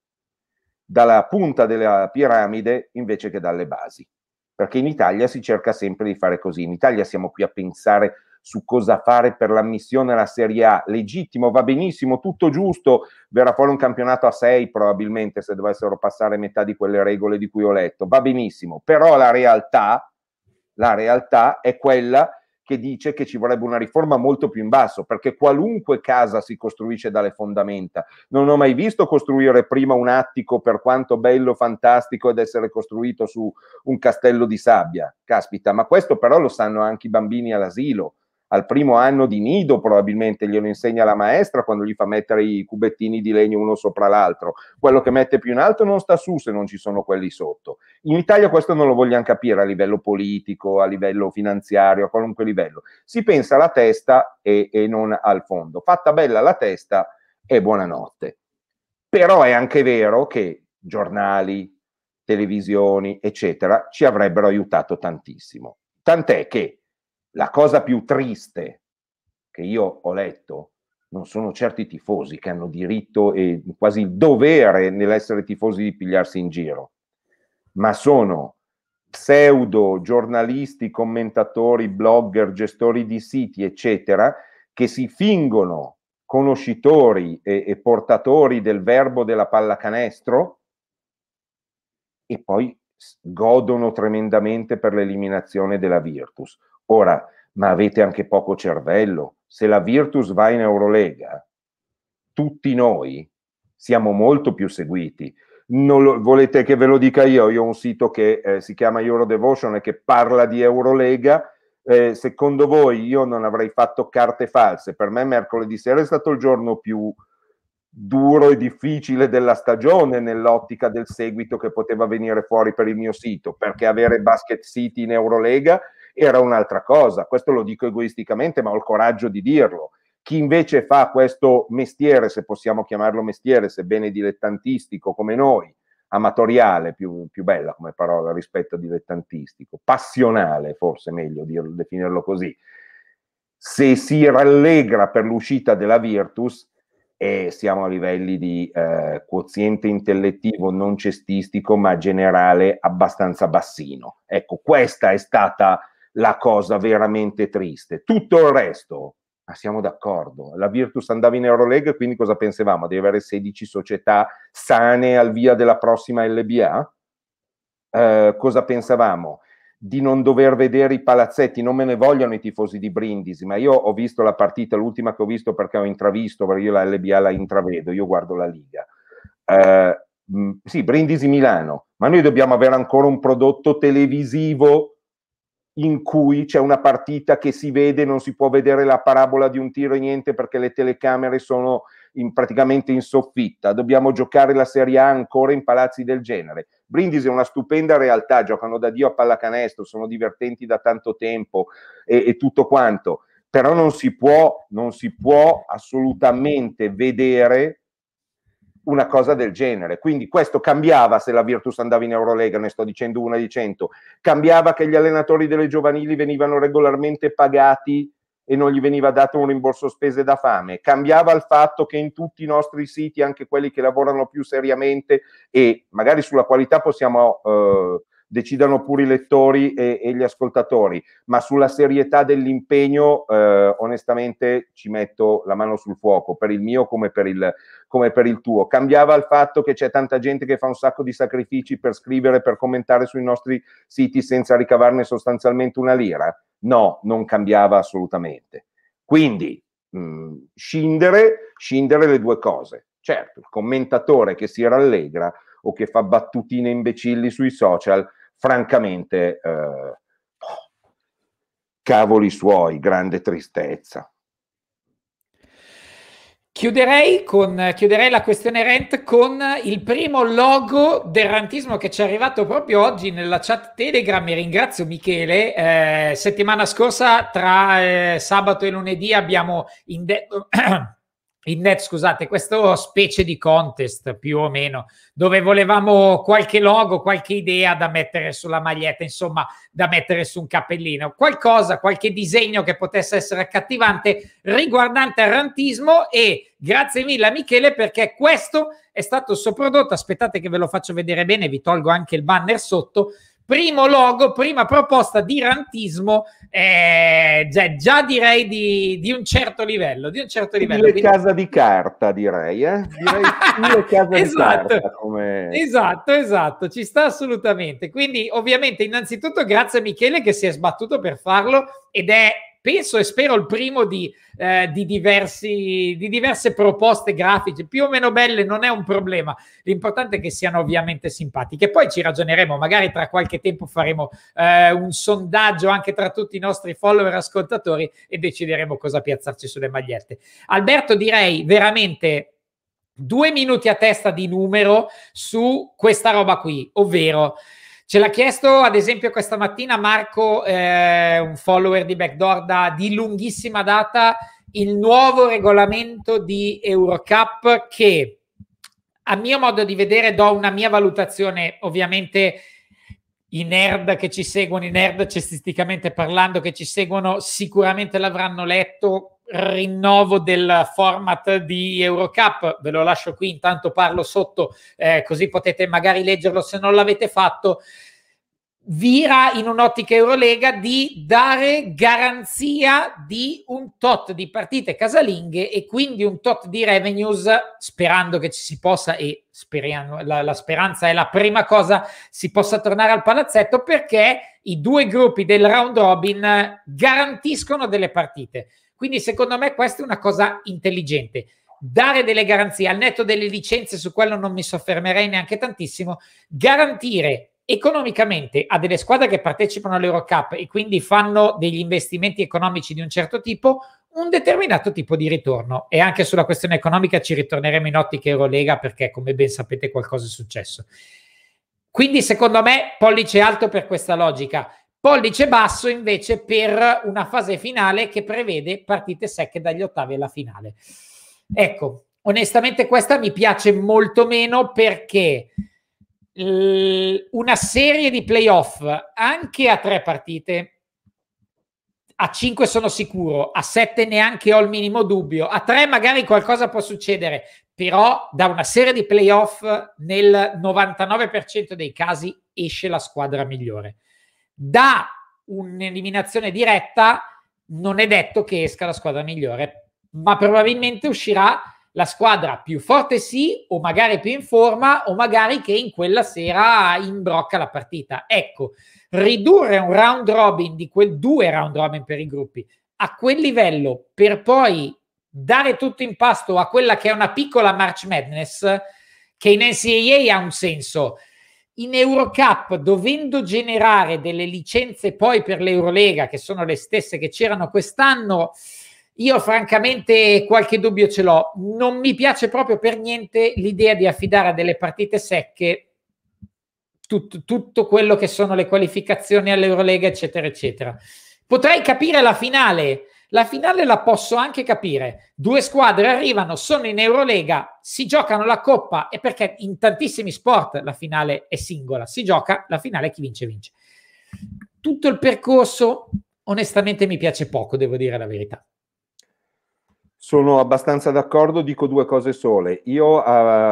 dalla punta della piramide invece che dalle basi, perché in Italia si cerca sempre di fare così, in Italia siamo qui a pensare su cosa fare per l'ammissione alla Serie A. Legittimo, va benissimo, tutto giusto, verrà fuori un campionato a 6 probabilmente se dovessero passare metà di quelle regole di cui ho letto, va benissimo, però la realtà, la realtà è quella che dice che ci vorrebbe una riforma molto più in basso, perché qualunque casa si costruisce dalle fondamenta. Non ho mai visto costruire prima un attico, per quanto bello, fantastico, ed essere costruito su un castello di sabbia. Caspita, ma questo però lo sanno anche i bambini all'asilo al primo anno di nido probabilmente glielo insegna la maestra quando gli fa mettere i cubettini di legno uno sopra l'altro. Quello che mette più in alto non sta su se non ci sono quelli sotto. In Italia questo non lo vogliamo capire a livello politico, a livello finanziario, a qualunque livello. Si pensa alla testa e, e non al fondo. Fatta bella la testa e buonanotte. Però è anche vero che giornali, televisioni, eccetera, ci avrebbero aiutato tantissimo. Tant'è che la cosa più triste che io ho letto non sono certi tifosi che hanno diritto e quasi il dovere nell'essere tifosi di pigliarsi in giro, ma sono pseudo giornalisti, commentatori, blogger, gestori di siti, eccetera, che si fingono conoscitori e, e portatori del verbo della pallacanestro e poi godono tremendamente per l'eliminazione della Virtus Ora, ma avete anche poco cervello. Se la Virtus va in Eurolega, tutti noi siamo molto più seguiti. Non lo, volete che ve lo dica io? Io ho un sito che eh, si chiama Eurodevotion e che parla di Eurolega. Eh, secondo voi io non avrei fatto carte false? Per me mercoledì sera è stato il giorno più duro e difficile della stagione nell'ottica del seguito che poteva venire fuori per il mio sito, perché avere Basket City in Eurolega era un'altra cosa. Questo lo dico egoisticamente, ma ho il coraggio di dirlo. Chi invece fa questo mestiere, se possiamo chiamarlo mestiere, sebbene dilettantistico come noi, amatoriale, più, più bella come parola rispetto a dilettantistico, passionale forse meglio dirlo, definirlo così, se si rallegra per l'uscita della Virtus, e eh, siamo a livelli di eh, quoziente intellettivo non cestistico ma generale abbastanza bassino. Ecco, questa è stata la cosa veramente triste. Tutto il resto, ma siamo d'accordo. La Virtus andava in Eurolega, quindi cosa pensavamo? Di avere 16 società sane al via della prossima LBA? Eh, cosa pensavamo? Di non dover vedere i palazzetti, non me ne vogliono i tifosi di Brindisi, ma io ho visto la partita, l'ultima che ho visto perché ho intravisto, perché io la LBA la intravedo, io guardo la Liga. Eh, mm, sì, Brindisi Milano, ma noi dobbiamo avere ancora un prodotto televisivo in cui c'è una partita che si vede, non si può vedere la parabola di un tiro e niente perché le telecamere sono in, praticamente in soffitta. Dobbiamo giocare la Serie A ancora in palazzi del genere. Brindisi è una stupenda realtà, giocano da Dio a pallacanestro, sono divertenti da tanto tempo e, e tutto quanto, però non si può, non si può assolutamente vedere una cosa del genere. Quindi questo cambiava se la Virtus andava in Eurolega, ne sto dicendo una di cento, cambiava che gli allenatori delle giovanili venivano regolarmente pagati e non gli veniva dato un rimborso spese da fame, cambiava il fatto che in tutti i nostri siti, anche quelli che lavorano più seriamente e magari sulla qualità possiamo... Eh, decidano pure i lettori e, e gli ascoltatori, ma sulla serietà dell'impegno eh, onestamente ci metto la mano sul fuoco, per il mio come per il, come per il tuo. Cambiava il fatto che c'è tanta gente che fa un sacco di sacrifici per scrivere, per commentare sui nostri siti senza ricavarne sostanzialmente una lira? No, non cambiava assolutamente. Quindi mh, mm, scindere, scindere le due cose. Certo, il commentatore che si rallegra o che fa battutine imbecilli sui social, francamente, eh, cavoli suoi, grande tristezza. Chiuderei, con, chiuderei, la questione rent con il primo logo del rantismo che ci è arrivato proprio oggi nella chat Telegram Mi ringrazio Michele. Eh, settimana scorsa tra eh, sabato e lunedì abbiamo indetto in net, scusate, questo specie di contest più o meno, dove volevamo qualche logo, qualche idea da mettere sulla maglietta, insomma, da mettere su un cappellino, qualcosa, qualche disegno che potesse essere accattivante riguardante il rantismo e grazie mille a Michele perché questo è stato soprodotto, aspettate che ve lo faccio vedere bene, vi tolgo anche il banner sotto, primo logo, prima proposta di rantismo, eh, già, cioè, già, direi di, di, un certo livello. Di un certo livello. Quindi... casa di carta, direi. Eh? direi esatto. Di carta, come... esatto, esatto, ci sta assolutamente. Quindi ovviamente innanzitutto grazie a Michele che si è sbattuto per farlo ed è penso e spero il primo di, eh, di, diversi, di diverse proposte grafiche, più o meno belle, non è un problema. L'importante è che siano ovviamente simpatiche. Poi ci ragioneremo, magari tra qualche tempo faremo eh, un sondaggio anche tra tutti i nostri follower ascoltatori e decideremo cosa piazzarci sulle magliette. Alberto, direi veramente due minuti a testa di numero su questa roba qui, ovvero Ce l'ha chiesto ad esempio questa mattina Marco, eh, un follower di Backdoor da, di lunghissima data, il nuovo regolamento di Eurocup che a mio modo di vedere do una mia valutazione ovviamente i nerd che ci seguono, i nerd cestisticamente parlando che ci seguono sicuramente l'avranno letto rinnovo del format di Eurocup. Ve lo lascio qui, intanto parlo sotto, eh, così potete magari leggerlo se non l'avete fatto. Vira in un'ottica Eurolega di dare garanzia di un tot di partite casalinghe e quindi un tot di revenues, sperando che ci si possa, e speriamo, la, la speranza è la prima cosa, si possa tornare al palazzetto perché i due gruppi del round robin garantiscono delle partite quindi secondo me questa è una cosa intelligente. Dare delle garanzie al netto delle licenze, su quello non mi soffermerei neanche tantissimo, garantire economicamente a delle squadre che partecipano all'Eurocup e quindi fanno degli investimenti economici di un certo tipo un determinato tipo di ritorno e anche sulla questione economica ci ritorneremo in ottica Eurolega perché come ben sapete qualcosa è successo. Quindi secondo me pollice alto per questa logica. Pollice basso invece per una fase finale che prevede partite secche dagli ottavi alla finale. Ecco, onestamente questa mi piace molto meno perché una serie di playoff anche a tre partite a cinque sono sicuro, a sette neanche ho il minimo dubbio, a tre magari qualcosa può succedere, però da una serie di playoff nel 99% dei casi esce la squadra migliore da un'eliminazione diretta non è detto che esca la squadra migliore, ma probabilmente uscirà la squadra più forte sì, o magari più in forma, o magari che in quella sera imbrocca la partita. Ecco, ridurre un round robin di quel due round robin per i gruppi a quel livello per poi dare tutto in pasto a quella che è una piccola March Madness, che in NCAA ha un senso, in Eurocup, dovendo generare delle licenze poi per l'Eurolega, che sono le stesse che c'erano quest'anno, io francamente qualche dubbio ce l'ho. Non mi piace proprio per niente l'idea di affidare a delle partite secche tutto, tutto quello che sono le qualificazioni all'Eurolega, eccetera, eccetera. Potrei capire la finale, la finale la posso anche capire. Due squadre arrivano, sono in Eurolega, si giocano la coppa e perché in tantissimi sport la finale è singola, si gioca la finale chi vince vince. Tutto il percorso onestamente mi piace poco, devo dire la verità. Sono abbastanza d'accordo, dico due cose sole. Io, eh,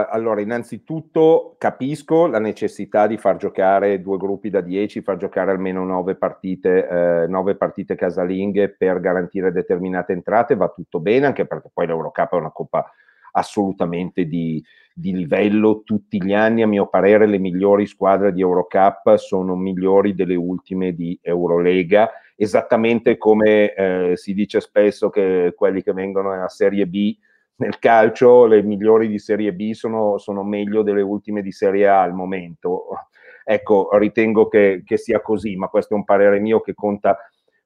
allora, innanzitutto capisco la necessità di far giocare due gruppi da 10, far giocare almeno nove partite, eh, 9 partite casalinghe per garantire determinate entrate, va tutto bene, anche perché poi l'Eurocup è una coppa assolutamente di, di, livello tutti gli anni. A mio parere le migliori squadre di Eurocup sono migliori delle ultime di Eurolega esattamente come eh, si dice spesso che quelli che vengono a Serie B nel calcio le migliori di Serie B sono, sono, meglio delle ultime di Serie A al momento. Ecco, ritengo che, che, sia così, ma questo è un parere mio che conta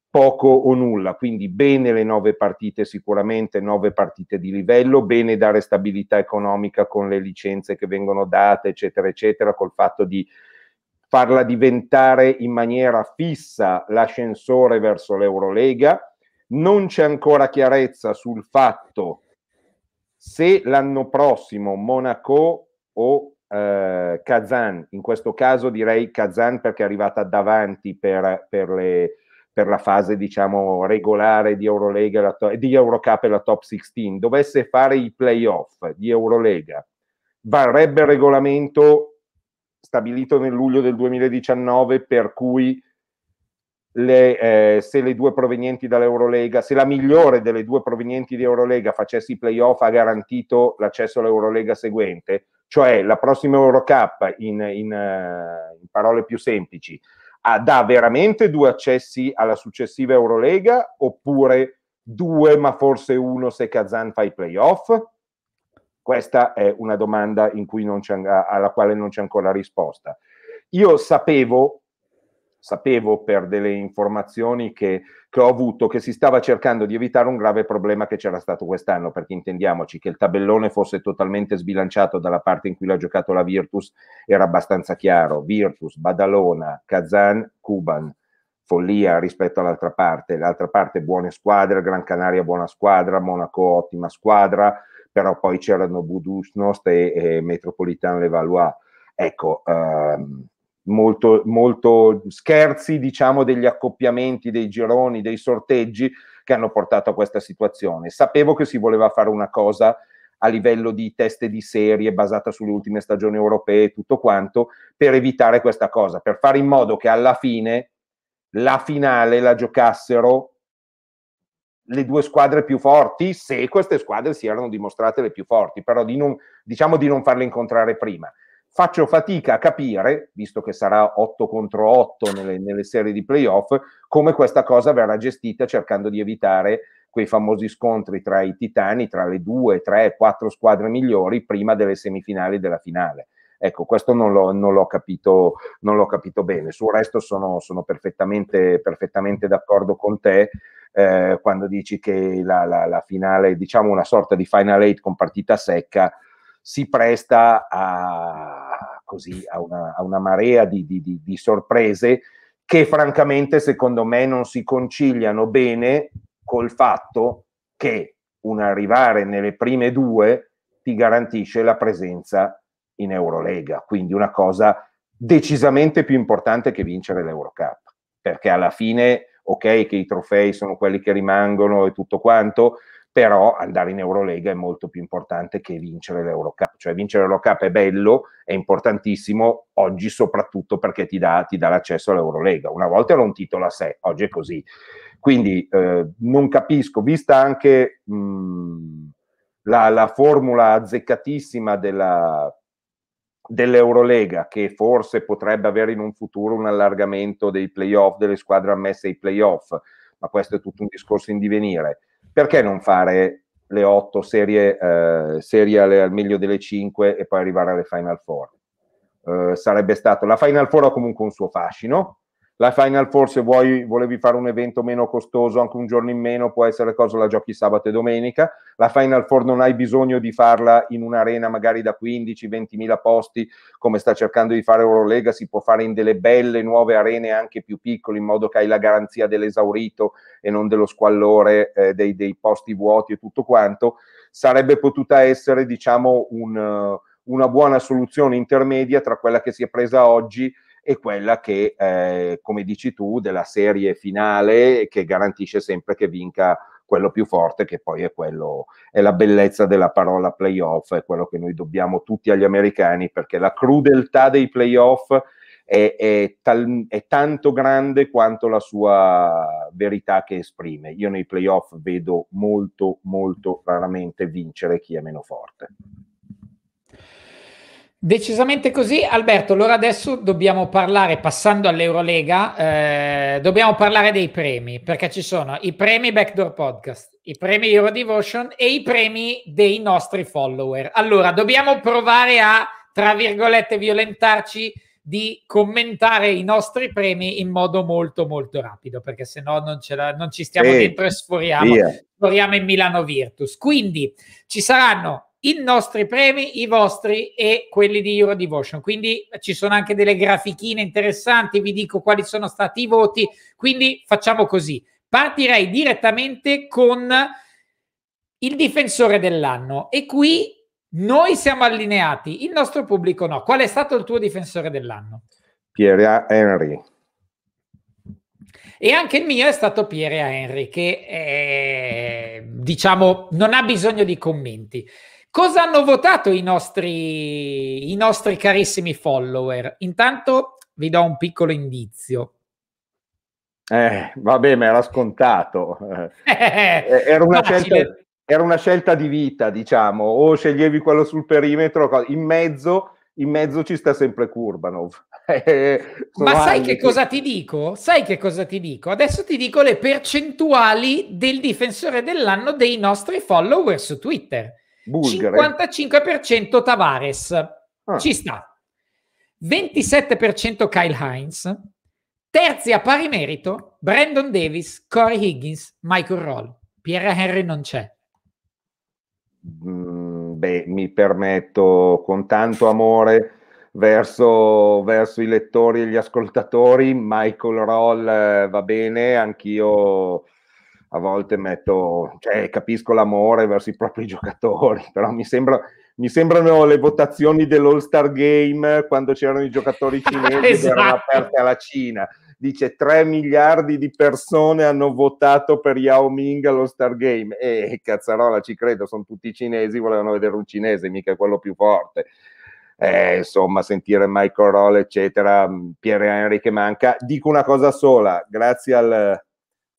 poco o nulla. Quindi bene le nove partite sicuramente, nove partite di livello, bene dare stabilità economica con le licenze che vengono date, eccetera, eccetera, col fatto di farla diventare in maniera fissa l'ascensore verso l'Eurolega. Non c'è ancora chiarezza sul fatto se l'anno prossimo Monaco o eh, Kazan, in questo caso direi Kazan perché è arrivata davanti per, per, le, per la fase diciamo, regolare di, Eurolega, to- di Eurocup e la top 16, dovesse fare i playoff di Eurolega, varrebbe il regolamento stabilito nel luglio del 2019 per cui le, eh, se le due provenienti dall'Eurolega, se la migliore delle due provenienti di Eurolega facesse i playoff ha garantito l'accesso all'Eurolega seguente, cioè la prossima Eurocup in, in, eh, in parole più semplici, ha, dà veramente due accessi alla successiva Eurolega oppure due ma forse uno se Kazan fa i playoff? Questa è una domanda alla quale non c'è ancora risposta. Io sapevo, sapevo per delle informazioni che, che, ho avuto che si stava cercando di evitare un grave problema che c'era stato quest'anno, perché intendiamoci che il tabellone fosse totalmente sbilanciato dalla parte in cui l'ha giocato la Virtus, era abbastanza chiaro. Virtus, Badalona, Kazan, Kuban. Follia rispetto all'altra parte, l'altra parte buone squadre, Gran Canaria buona squadra, Monaco ottima squadra, però poi c'erano Budusnost e, e Metropolitan Levallois. Ecco, ehm, molto, molto scherzi diciamo degli accoppiamenti, dei gironi, dei sorteggi che hanno portato a questa situazione. Sapevo che si voleva fare una cosa a livello di teste di serie basata sulle ultime stagioni europee e tutto quanto, per evitare questa cosa, per fare in modo che alla fine la finale la giocassero le due squadre più forti, se queste squadre si erano dimostrate le più forti, però di non, diciamo di non farle incontrare prima. Faccio fatica a capire, visto che sarà 8 contro 8 nelle, nelle serie di playoff, come questa cosa verrà gestita cercando di evitare quei famosi scontri tra i titani, tra le due, tre, quattro squadre migliori prima delle semifinali e della finale. Ecco, questo non l'ho, non l'ho, capito, non l'ho capito, bene. Sul resto sono, sono perfettamente, perfettamente d'accordo con te eh, quando dici che la, la, la, finale, diciamo una sorta di final eight con partita secca, si presta a, così, a, una, a una, marea di, di, di, di sorprese che francamente secondo me non si conciliano bene col fatto che un arrivare nelle prime due ti garantisce la presenza in Eurolega, quindi una cosa decisamente più importante che vincere l'Eurocup, perché alla fine ok che i trofei sono quelli che rimangono e tutto quanto, però andare in Eurolega è molto più importante che vincere l'Eurocup, cioè vincere l'Eurocup è bello, è importantissimo oggi soprattutto perché ti dà, ti dà l'accesso all'Eurolega, una volta era un titolo a sé, oggi è così, quindi eh, non capisco, vista anche mh, mm, la, la formula azzeccatissima della dell'Eurolega che forse potrebbe avere in un futuro un allargamento dei playoff, delle squadre ammesse ai playoff, ma questo è tutto un discorso in divenire. Perché non fare le otto serie, eh, serie alle, al meglio delle cinque e poi arrivare alle Final Four? Eh, sarebbe stato la Final Four ha comunque un suo fascino, la Final Four se vuoi, volevi fare un evento meno costoso, anche un giorno in meno, può essere cosa la giochi sabato e domenica. La Final Four non hai bisogno di farla in un'arena magari da 15-20 mila posti, come sta cercando di fare Eurolega, si può fare in delle belle nuove arene anche più piccole, in modo che hai la garanzia dell'esaurito e non dello squallore eh, dei, dei, posti vuoti e tutto quanto. Sarebbe potuta essere, diciamo, un, una buona soluzione intermedia tra quella che si è presa oggi e quella che, eh, come dici tu, della serie finale che garantisce sempre che vinca quello più forte, che poi è quello, è la bellezza della parola playoff, è quello che noi dobbiamo tutti agli americani, perché la crudeltà dei playoff è, è, tal, è tanto grande quanto la sua verità che esprime. Io nei playoff vedo molto, molto raramente vincere chi è meno forte. Decisamente così, Alberto. Allora adesso dobbiamo parlare, passando all'Eurolega, eh, dobbiamo parlare dei premi, perché ci sono i premi Backdoor Podcast, i premi Eurodevotion e i premi dei nostri follower. Allora, dobbiamo provare a, tra virgolette, violentarci di commentare i nostri premi in modo molto molto rapido, perché se no non, ci stiamo sì, dentro e sforiamo, sforiamo in Milano Virtus. Quindi ci saranno i nostri premi, i vostri e quelli di Euro Devotion. Quindi ci sono anche delle grafichine interessanti, vi dico quali sono stati i voti. Quindi facciamo così. Partirei direttamente con il difensore dell'anno e qui noi siamo allineati, il nostro pubblico no. Qual è stato il tuo difensore dell'anno? Pierre Henry. E anche il mio è stato Pierre Henry, che eh, diciamo non ha bisogno di commenti. Cosa hanno votato i nostri, i nostri carissimi follower? Intanto vi do un piccolo indizio. Eh, vabbè, ma era scontato. Eh, era, una scelta, era, una scelta, di vita, diciamo. O sceglievi quello sul perimetro, in mezzo, in mezzo ci sta sempre Kurbanov. Eh, ma sai che, che cosa ti dico? Sai che cosa ti dico? Adesso ti dico le percentuali del difensore dell'anno dei nostri follower su Twitter. Bulgare. 55% Tavares, ah. ci sta. 27% Kyle Heinz, terzi a pari merito Brandon Davis, Corey Higgins, Michael Roll. Pierre Henry non c'è. Mm, beh, mi permetto con tanto amore verso, verso i lettori e gli ascoltatori, Michael Roll eh, va bene, anch'io a volte metto, cioè, capisco l'amore verso i propri giocatori, però mi, sembra, mi sembrano le votazioni dell'All Star Game quando c'erano i giocatori cinesi esatto. che erano esatto. aperte alla Cina. Dice 3 miliardi di persone hanno votato per Yao Ming allo Star Game e cazzarola ci credo, sono tutti cinesi, volevano vedere un cinese, mica quello più forte. Eh, insomma, sentire Michael Roll, eccetera, mm, Pierre Henry che manca. Dico una cosa sola, grazie al,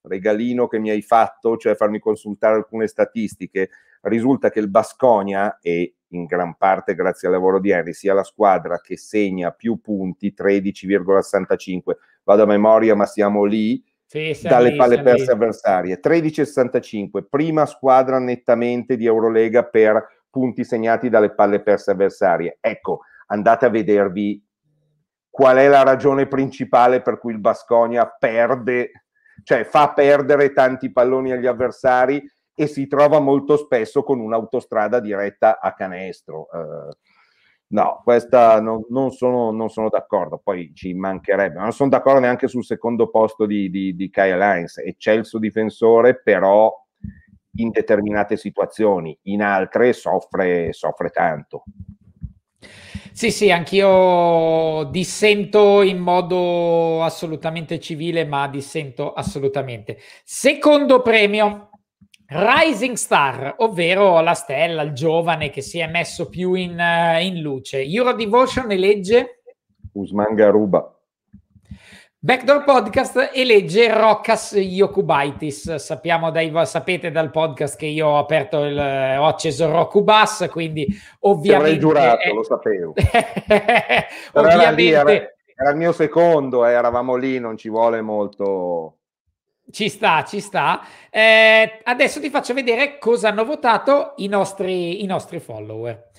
regalino che mi hai fatto, cioè farmi consultare alcune statistiche, risulta che il Basconia e in gran parte grazie al lavoro di Henry sia la squadra che segna più punti 13,65 vado a memoria ma siamo lì sì, dalle lì, palle perse lì. avversarie 13,65 prima squadra nettamente di Eurolega per punti segnati dalle palle perse avversarie ecco andate a vedervi qual è la ragione principale per cui il Basconia perde cioè fa perdere tanti palloni agli avversari e si trova molto spesso con un'autostrada diretta a canestro. Eh, no, questa no, non, sono, non, sono, d'accordo, poi ci mancherebbe, non sono d'accordo neanche sul secondo posto di, di, di Kyle Lines, eccelso difensore, però in determinate situazioni, in altre soffre, soffre tanto. Sì, sì, anch'io dissento in modo assolutamente civile, ma dissento assolutamente. Secondo premio, Rising Star, ovvero la stella, il giovane che si è messo più in, eh, in luce. Euro Devotion legge. Usman Garuba. Backdoor Podcast e legge Roccas Yokubaitis. Sappiamo dai, sapete dal podcast che io ho aperto il, ho acceso Rockubas, quindi ovviamente... avrei giurato, eh, lo sapevo. ovviamente... Era, era, era, il mio secondo, eh, eravamo lì, non ci vuole molto... Ci sta, ci sta. Eh, adesso ti faccio vedere cosa hanno votato i nostri, i nostri follower.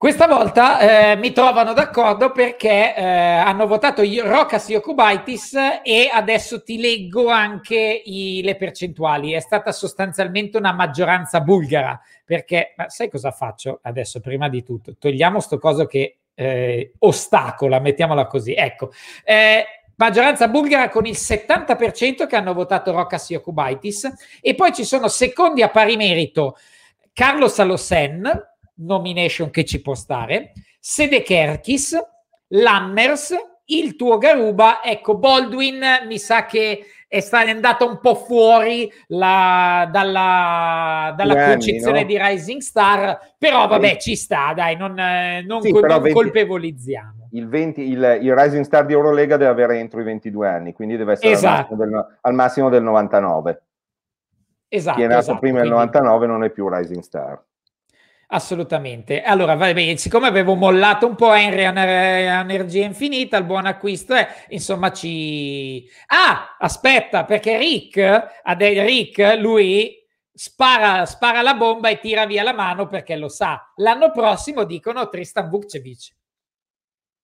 Questa volta eh, mi trovano d'accordo perché eh, hanno votato Rokas Yokubaitis e adesso ti leggo anche i, le percentuali. È stata sostanzialmente una maggioranza bulgara perché, ma sai cosa faccio adesso? Prima di tutto, togliamo sto coso che eh, ostacola, mettiamola così. Ecco, eh, maggioranza bulgara con il 70% che hanno votato Rokas Yokubaitis e poi ci sono secondi a pari merito Carlos Alosen nomination che ci può stare, Sedekerkis, Lammers, il tuo Garuba, ecco Baldwin mi sa che è, andata un po' fuori la, dalla, dalla anni, concezione no? di Rising Star, però vabbè ci sta, dai, non, eh, non, sì, co- non 20, colpevolizziamo. Il, 20, il, il, Rising Star di Eurolega deve avere entro i 22 anni, quindi deve essere esatto. al, massimo del, al, massimo del, 99. Esatto. Chi è esatto, nato esatto, prima del 99 esatto, non è più Rising Star. Assolutamente. Allora, bene, siccome avevo mollato un po' Henry a energia infinita, il buon acquisto è, insomma, ci... Ah, aspetta, perché Rick, a De- Rick lui spara, spara la bomba e tira via la mano perché lo sa. L'anno prossimo dicono Tristan Vukcevic.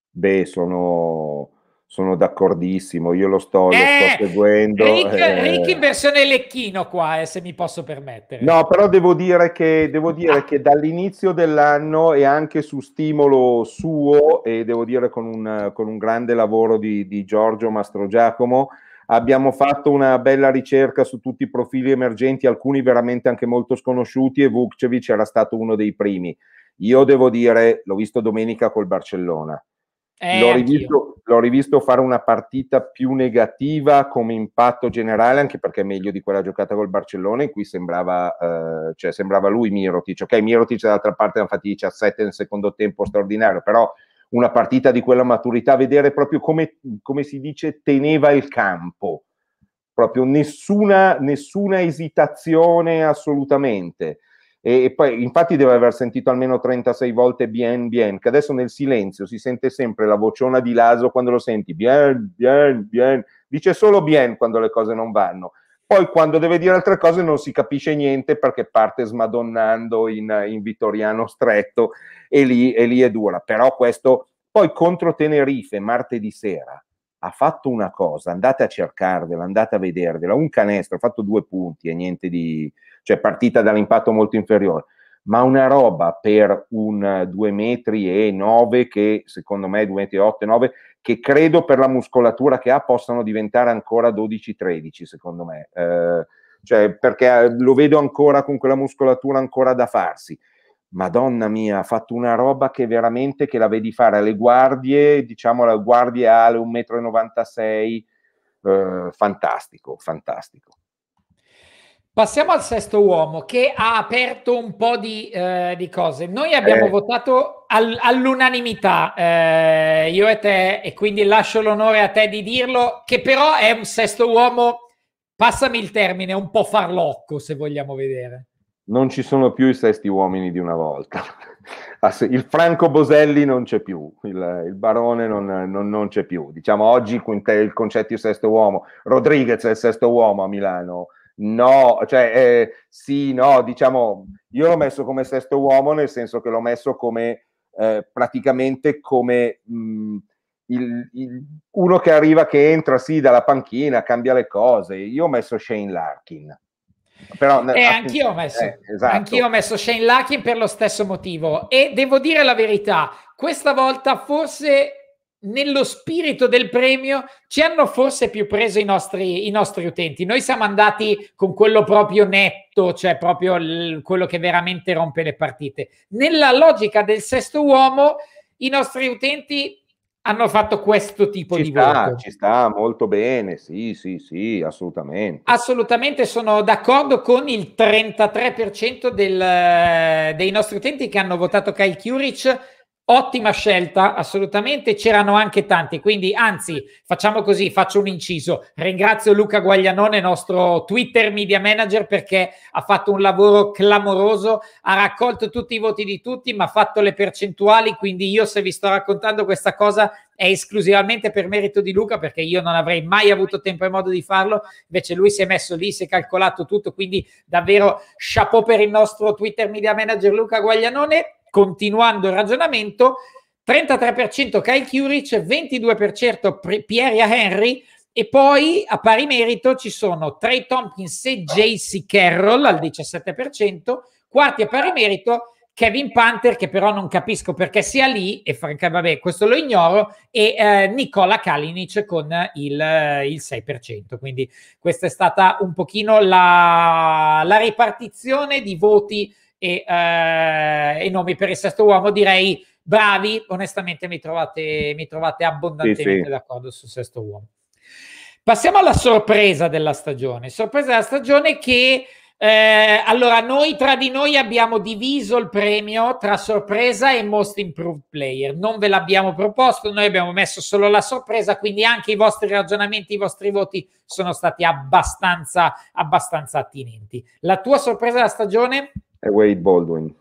Beh, sono sono d'accordissimo, io lo sto, eh, lo sto eh, seguendo. Rick, eh. Rick, in versione lecchino qua, eh, se mi posso permettere. No, però devo dire che, devo dire ah. che dall'inizio dell'anno e anche su stimolo suo, e devo dire con un, con un grande lavoro di, di Giorgio Mastrogiacomo, abbiamo fatto una bella ricerca su tutti i profili emergenti, alcuni veramente anche molto sconosciuti e Vukcevic era stato uno dei primi. Io devo dire, l'ho visto domenica col Barcellona eh, l'ho, rivisto, l'ho, rivisto, fare una partita più negativa come impatto generale, anche perché è meglio di quella giocata col Barcellona, in cui sembrava, eh, cioè sembrava lui Mirotic. Ok, Mirotic dall'altra parte hanno fatti 17 nel secondo tempo straordinario, però una partita di quella maturità, vedere proprio come, come si dice, teneva il campo. Proprio nessuna, nessuna esitazione assolutamente. E, e poi, infatti, deve aver sentito almeno 36 volte bien, bien, che adesso nel silenzio si sente sempre la vociona di Laso quando lo senti, bien, bien, bien. Dice solo bien quando le cose non vanno. Poi quando deve dire altre cose non si capisce niente perché parte smadonnando in, in vittoriano stretto e lì, e lì è dura. Però questo poi contro Tenerife martedì sera ha fatto una cosa, andate a cercarvela, andate a vedervela, un canestro, ha fatto due punti e niente di, cioè partita dall'impatto molto inferiore, ma una roba per un 2 eh, metri e 9 che secondo me 2 metri 8 9 che credo per la muscolatura che ha possano diventare ancora 12-13 secondo me eh, cioè perché eh, lo vedo ancora con quella muscolatura ancora da farsi Madonna mia, ha fatto una roba che veramente che la vedi fare alle guardie, diciamo alle guardie alle 1,96 m, eh, fantastico, fantastico. Passiamo al sesto uomo che ha aperto un po' di, eh, di cose. Noi abbiamo eh. votato all- all'unanimità, eh, io e te, e quindi lascio l'onore a te di dirlo, che però è un sesto uomo, passami il termine, un po' farlocco se vogliamo vedere. Non ci sono più i sesti uomini di una volta. Il Franco Boselli non c'è più, il, il Barone non, non, non, c'è più. Diciamo oggi il concetto di sesto uomo, Rodriguez è il sesto uomo a Milano no, cioè eh, sì, no, diciamo, io l'ho messo come sesto uomo nel senso che l'ho messo come eh, praticamente come mh, mm, il, il, uno che arriva, che entra sì dalla panchina, cambia le cose. Io ho messo Shane Larkin. Però, eh, anch'io, eh, esatto. anch'io ho messo Shane Larkin per lo stesso motivo e devo dire la verità, questa volta forse nello spirito del premio ci hanno forse più preso i nostri, i nostri, utenti. Noi siamo andati con quello proprio netto, cioè proprio l- quello che veramente rompe le partite. Nella logica del sesto uomo, i nostri utenti hanno fatto questo tipo ci di sta, voto. Ci sta molto bene, sì, sì, sì, assolutamente. Assolutamente sono d'accordo con il 33% del, dei nostri utenti che hanno votato Kyle Curic Ottima scelta, assolutamente, c'erano anche tanti, quindi anzi facciamo così, faccio un inciso, ringrazio Luca Guaglianone, nostro Twitter media manager, perché ha fatto un lavoro clamoroso, ha raccolto tutti i voti di tutti, ma ha fatto le percentuali, quindi io se vi sto raccontando questa cosa è esclusivamente per merito di Luca, perché io non avrei mai avuto tempo e modo di farlo, invece lui si è messo lì, si è calcolato tutto, quindi davvero chapeau per il nostro Twitter media manager Luca Guaglianone continuando il ragionamento, 33% Kyle Curic, 22% Pieria Henry e poi a pari merito ci sono Trey Tompkins e JC Carroll al 17%, quarti a pari merito Kevin Panther che però non capisco perché sia lì e francamente vabbè questo lo ignoro e eh, Nicola Kalinic con il, il, 6% quindi questa è stata un pochino la, la ripartizione di voti e, eh, e nomi per il sesto uomo, direi bravi, onestamente mi trovate, mi trovate abbondantemente sì, sì. d'accordo sul sesto uomo. Passiamo alla sorpresa della stagione, sorpresa della stagione che... Eh, allora, noi tra di noi abbiamo diviso il premio tra sorpresa e most improved player. Non ve l'abbiamo proposto, noi abbiamo messo solo la sorpresa, quindi anche i vostri ragionamenti, i vostri voti sono stati abbastanza, abbastanza attinenti. La tua sorpresa della stagione? è Wade Baldwin.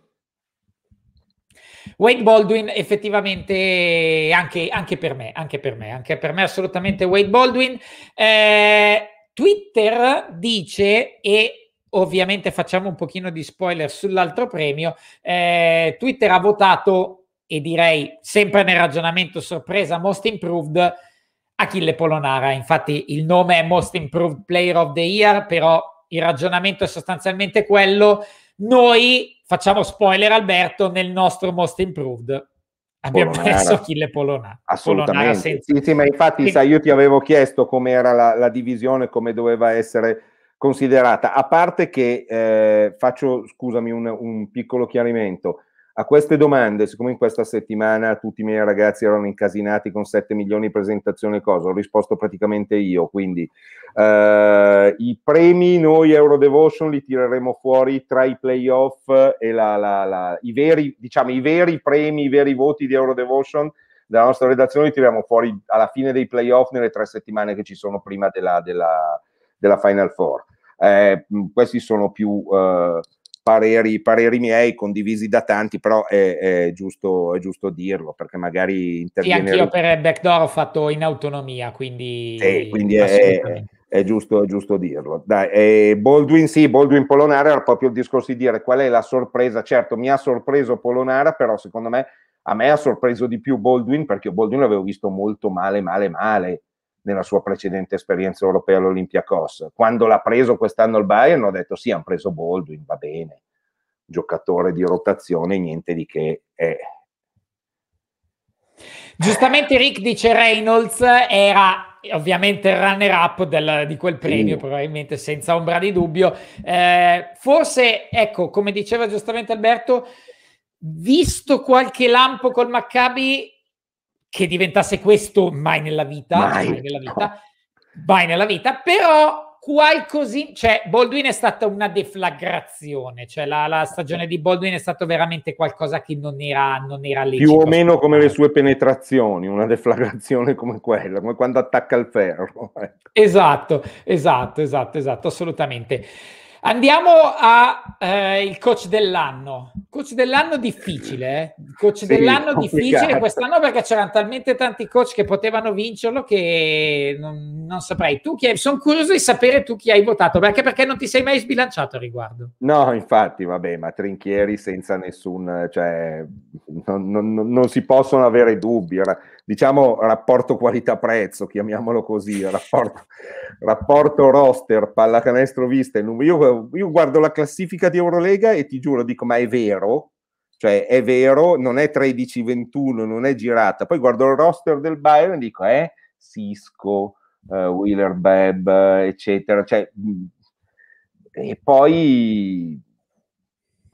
Wade Baldwin effettivamente anche, anche, per me, anche per me, anche per me assolutamente Wade Baldwin. Eh, Twitter dice e ovviamente facciamo un pochino di spoiler sull'altro premio, eh, Twitter ha votato e direi sempre nel ragionamento sorpresa Most Improved Achille Polonara, infatti il nome è Most Improved Player of the Year, però il ragionamento è sostanzialmente quello, noi facciamo spoiler, Alberto, nel nostro Most Improved. Abbiamo Polonara. perso Achille Polonara. Assolutamente. senza... Sì, sì, ma infatti, sai, io ti avevo chiesto com'era la, la divisione, come doveva essere considerata. A parte che eh, faccio, scusami, un, un piccolo chiarimento a queste domande, siccome in questa settimana tutti i miei ragazzi erano incasinati con 7 milioni di presentazioni e cose, ho risposto praticamente io, quindi eh, i premi noi Eurodevotion li tireremo fuori tra i playoff e la, la, la, i, veri, diciamo, i veri premi, i veri voti di Eurodevotion della nostra redazione li tiriamo fuori alla fine dei playoff nelle tre settimane che ci sono prima della, della, della Final Four. Eh, questi sono più... Eh, pareri, pareri miei condivisi da tanti, però è, è, giusto, è giusto, dirlo perché magari interviene... Sì, anch'io per Backdoor ho fatto in autonomia, quindi... Sì, quindi è, è, giusto, è giusto dirlo. Dai, Baldwin sì, Baldwin Polonara era proprio il discorso di dire qual è la sorpresa. Certo, mi ha sorpreso Polonara, però secondo me a me ha sorpreso di più Baldwin perché Baldwin l'avevo visto molto male, male, male nella sua precedente esperienza europea all'Olympiacos. Quando l'ha preso quest'anno il Bayern, ho detto sì, hanno preso Baldwin, va bene, giocatore di rotazione, niente di che. Eh. Giustamente Rick dice Reynolds era ovviamente il runner up del, di quel premio, sì. probabilmente senza ombra di dubbio. Eh, forse, ecco, come diceva giustamente Alberto, visto qualche lampo col Maccabi, che diventasse questo mai nella vita, mai, mai nella vita, mai nella vita, però qualcosì, cioè Baldwin è stata una deflagrazione, cioè la, la, stagione di Baldwin è stato veramente qualcosa che non era, non era lecito. Più o meno come le sue penetrazioni, una deflagrazione come quella, come quando attacca il ferro. Ecco. Esatto, esatto, esatto, esatto, assolutamente. Andiamo al eh, coach dell'anno. Coach dell'anno difficile, eh? Coach sì, dell'anno complicato. difficile quest'anno perché c'erano talmente tanti coach che potevano vincerlo che non, non saprei. Tu chi hai, sono curioso di sapere tu chi hai votato, perché, perché non ti sei mai sbilanciato al riguardo. No, infatti, vabbè, ma Trinchieri senza nessun... Cioè, non, non, non si possono avere dubbi. Ora, diciamo rapporto qualità-prezzo, chiamiamolo così, rapporto, rapporto roster, pallacanestro vista. Io, io guardo la classifica di Eurolega e ti giuro, dico, ma è vero? Cioè, è vero, non è 13-21, non è girata. Poi guardo il roster del Bayern e dico, eh, Cisco, eh, Wheeler Beb, eccetera. Cioè, mm, e poi...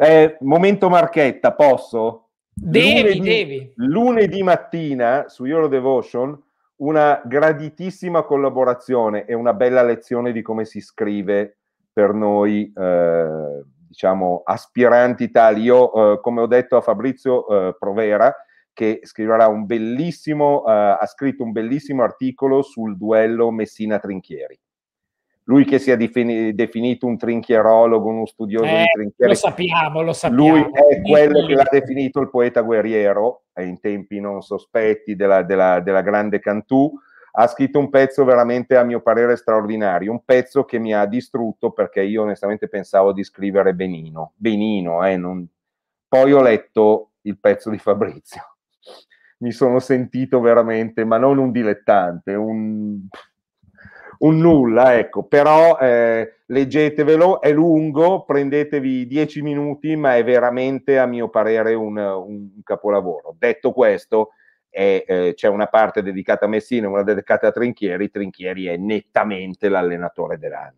Eh, momento marchetta, posso? Devi, lunedì, devi. Lunedì mattina su Euro Devotion una graditissima collaborazione e una bella lezione di come si scrive per noi, eh, diciamo, aspiranti tali. Io, eh, come ho detto a Fabrizio eh, Provera, che scriverà un bellissimo, eh, ha scritto un bellissimo articolo sul duello Messina-Trinchieri lui che si è defini- definito un trinchierologo, uno studioso eh, di trinchiere. Lo sappiamo, lo sappiamo. Lui è quello che l'ha definito il poeta guerriero, in tempi non sospetti della, della, della grande Cantù. Ha scritto un pezzo veramente, a mio parere, straordinario, un pezzo che mi ha distrutto perché io onestamente pensavo di scrivere benino. Benino, eh, non... Poi ho letto il pezzo di Fabrizio. Mi sono sentito veramente, ma non un dilettante, un un nulla, ecco, però eh, leggetevelo, è lungo, prendetevi dieci minuti, ma è veramente a mio parere un, un capolavoro. Detto questo, è, eh, c'è una parte dedicata a Messina e una dedicata a Trinchieri, Trinchieri è nettamente l'allenatore dell'anno.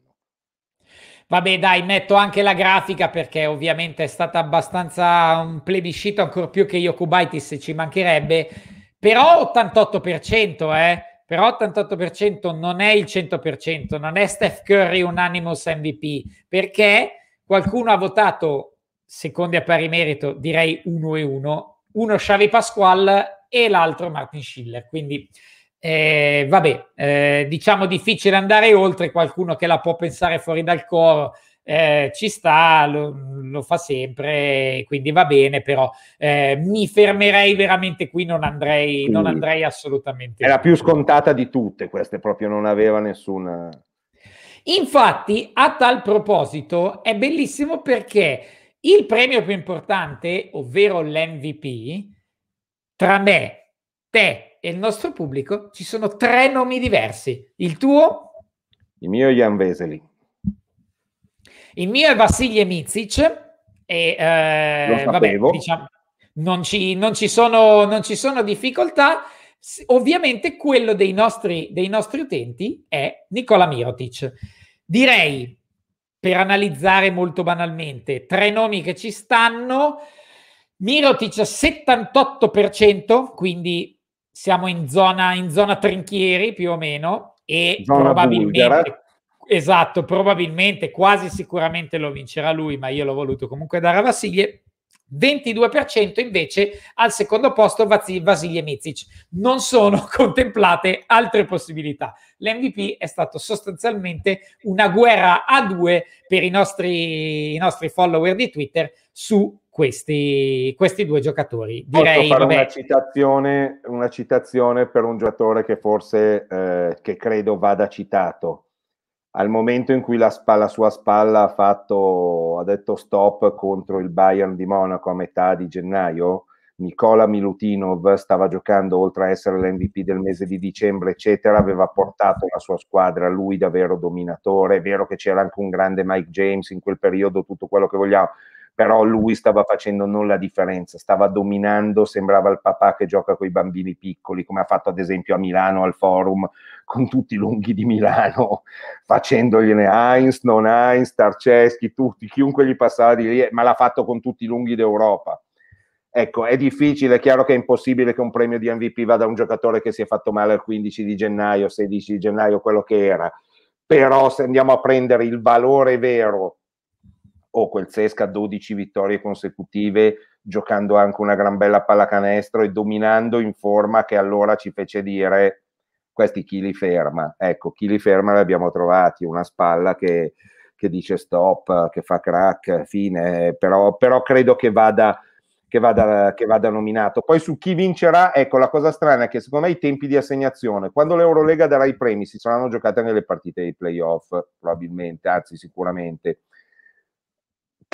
Vabbè, dai, metto anche la grafica perché ovviamente è stata abbastanza un plebiscito, ancor più che Yokubaitis ci mancherebbe, però 88%, eh? però 88% non è il 100%, non è Steph Curry unanimous MVP, perché qualcuno ha votato, secondi a pari merito, direi uno e uno, uno Xavi Pasqual e l'altro Martin Schiller, quindi eh, vabbè, eh, diciamo difficile andare oltre qualcuno che la può pensare fuori dal coro, eh, ci sta, lo, lo, fa sempre, quindi va bene, però eh, mi fermerei veramente qui, non andrei, sì. non andrei assolutamente. Era più scontata di tutte queste, proprio non aveva nessuna... Infatti, a tal proposito, è bellissimo perché il premio più importante, ovvero l'MVP, tra me, te e il nostro pubblico, ci sono tre nomi diversi. Il tuo? Il mio Jan Veseli. Il mio è Vassilje Mizic e eh, vabbè, diciamo, non, ci, non, ci sono, non ci sono difficoltà. Ovviamente quello dei nostri, dei nostri utenti è Nicola Mirotic. Direi, per analizzare molto banalmente, tre nomi che ci stanno. Mirotic 78%, quindi siamo in zona, in zona trinchieri più o meno, e zona probabilmente... Bulgara. Esatto, probabilmente, quasi sicuramente lo vincerà lui, ma io l'ho voluto comunque dare a Vasiglie. 22% invece al secondo posto Vasilie e Non sono contemplate altre possibilità. L'MVP è stato sostanzialmente una guerra a due per i nostri, i nostri follower di Twitter su questi, questi due giocatori. Direi, Posso fare vabbè, una, citazione, una citazione, per un giocatore che forse eh, che credo vada citato al momento in cui la, sp- la sua spalla ha, fatto, ha, detto stop contro il Bayern di Monaco a metà di gennaio, Nicola Milutinov stava giocando, oltre a essere l'MVP del mese di dicembre, eccetera, aveva portato la sua squadra, lui davvero dominatore, è vero che c'era anche un grande Mike James in quel periodo, tutto quello che vogliamo, però lui stava facendo non la differenza, stava dominando, sembrava il papà che gioca con i bambini piccoli, come ha fatto ad esempio a Milano al forum con tutti i lunghi di Milano, facendogliene Heinz, non Heinz, Tarceschi, tutti, chiunque gli passava di lì, eh, ma l'ha fatto con tutti i lunghi d'Europa. Ecco, è difficile, è chiaro che è impossibile che un premio di MVP vada a un giocatore che si è fatto male il 15 di gennaio, 16 di gennaio, quello che era. Però se andiamo a prendere il valore vero o quel Cesca 12 vittorie consecutive giocando anche una gran bella pallacanestro e dominando in forma che allora ci fece dire questi chi li ferma ecco chi li ferma li abbiamo trovati una spalla che, che dice stop che fa crack fine però, però credo che vada, che vada, che vada nominato poi su chi vincerà ecco la cosa strana è che secondo me i tempi di assegnazione quando l'Eurolega darà i premi si saranno giocate nelle partite dei playoff probabilmente anzi sicuramente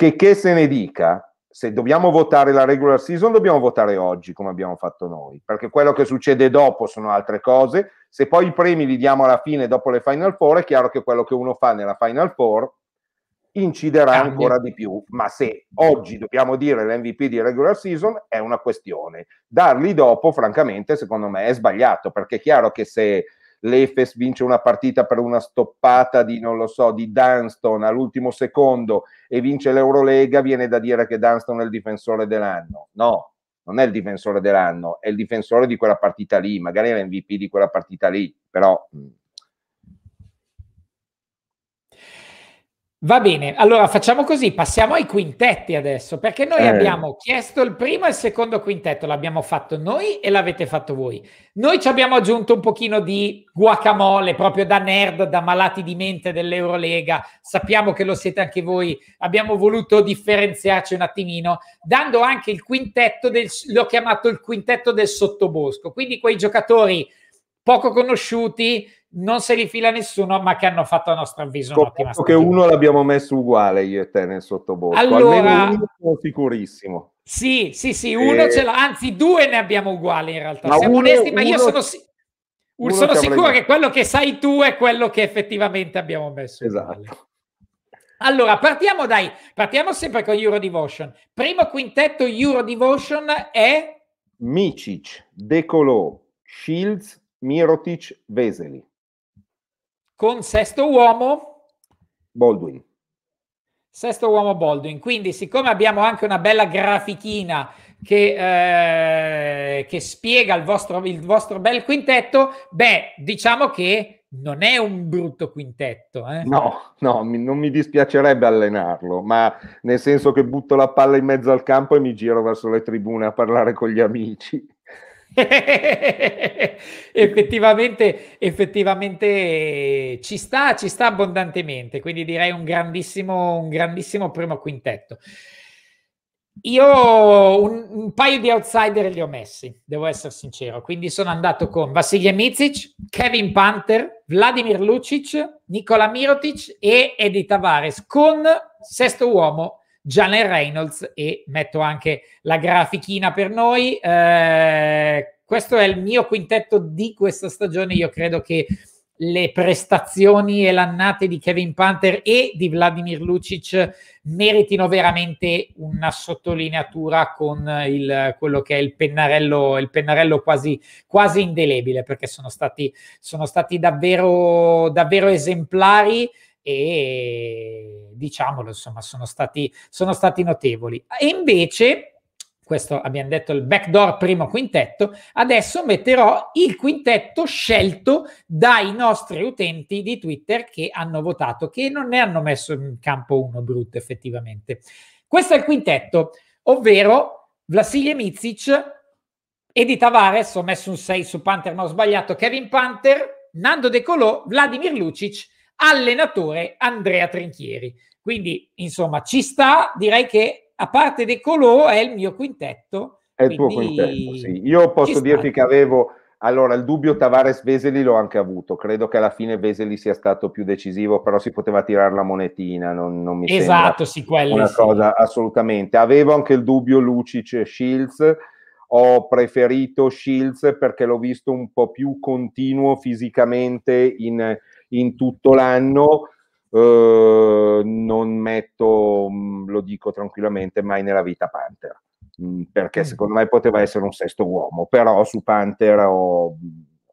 che, che se ne dica, se dobbiamo votare la regular season, dobbiamo votare oggi come abbiamo fatto noi, perché quello che succede dopo sono altre cose. Se poi i premi li diamo alla fine dopo le Final Four, è chiaro che quello che uno fa nella Final Four inciderà ancora di più. Ma se oggi dobbiamo dire l'MVP di regular season, è una questione. Darli dopo, francamente, secondo me è sbagliato, perché è chiaro che se l'Efes vince una partita per una stoppata di, non lo so, di Dunston all'ultimo secondo e vince l'Eurolega, viene da dire che Dunston è il difensore dell'anno. No, non è il difensore dell'anno, è il difensore di quella partita lì, magari è l'MVP di quella partita lì, però mm, Va bene, allora facciamo così, passiamo ai quintetti adesso, perché noi eh. abbiamo chiesto il primo e il secondo quintetto, l'abbiamo fatto noi e l'avete fatto voi. Noi ci abbiamo aggiunto un pochino di guacamole, proprio da nerd, da malati di mente dell'Eurolega, sappiamo che lo siete anche voi, abbiamo voluto differenziarci un attimino, dando anche il quintetto, del, l'ho chiamato il quintetto del sottobosco, quindi quei giocatori poco conosciuti, non se li fila nessuno, ma che hanno fatto a nostro avviso Scop- un'ottima stagione. che uno l'abbiamo messo uguale io e te nel sottobosco, allora, almeno uno sicurissimo. Sì, sì, sì, eh, uno e... ce l'ha, anzi due ne abbiamo uguali in realtà, ma siamo uno, onesti, ma uno, io sono, si- sono sicuro che quello che sai tu è quello che effettivamente abbiamo messo esatto. uguale. Allora, partiamo dai, partiamo sempre con Euro Devotion. Primo quintetto Euro Devotion è... Micic, Decolò, Shields, Mirotic, Veseli con sesto uomo Baldwin. Sesto uomo Baldwin. Quindi, siccome abbiamo anche una bella grafichina che, eh, che spiega il vostro, il vostro bel quintetto, beh, diciamo che non è un brutto quintetto. Eh? No, no, mi, non mi dispiacerebbe allenarlo, ma nel senso che butto la palla in mezzo al campo e mi giro verso le tribune a parlare con gli amici. effettivamente, effettivamente ci sta, ci sta abbondantemente, quindi direi un grandissimo, un grandissimo primo quintetto. Io un, un, paio di outsider li ho messi, devo essere sincero, quindi sono andato con Vasilij Micic, Kevin Panther, Vladimir Lucic, Nicola Mirotic e Edi Tavares con sesto uomo Jalen Reynolds e metto anche la grafichina per noi. Eh, questo è il mio quintetto di questa stagione. Io credo che le prestazioni e l'annate di Kevin Panther e di Vladimir Lucic meritino veramente una sottolineatura con il, quello che è il pennarello, il pennarello quasi, quasi indelebile perché sono stati, sono stati davvero, davvero esemplari e diciamolo, insomma, sono stati, sono stati notevoli. E invece questo abbiamo detto il backdoor primo quintetto, adesso metterò il quintetto scelto dai nostri utenti di Twitter che hanno votato, che non ne hanno messo in campo uno brutto effettivamente. Questo è il quintetto, ovvero Vlasilje Micic, Edi Tavares, ho messo un 6 su Panther ma ho sbagliato, Kevin Panther, Nando De Colò, Vladimir Lucic allenatore Andrea Trinchieri. Quindi, insomma, ci sta, direi che a parte De Colò è il mio quintetto. È il tuo quintetto, sì. Io posso dirti sta. che avevo... Allora, il dubbio Tavares-Veseli l'ho anche avuto. Credo che alla fine Veseli sia stato più decisivo, però si poteva tirare la monetina, non, non mi esatto, sembra sì, quelli, una sì. cosa assolutamente. Avevo anche il dubbio Lucic-Shields, ho preferito Shields perché l'ho visto un po' più continuo fisicamente in in tutto l'anno. Eh, non metto, mm, lo dico tranquillamente, mai nella vita Panther mm, perché mm. secondo me poteva essere un sesto uomo, però su Panther ho,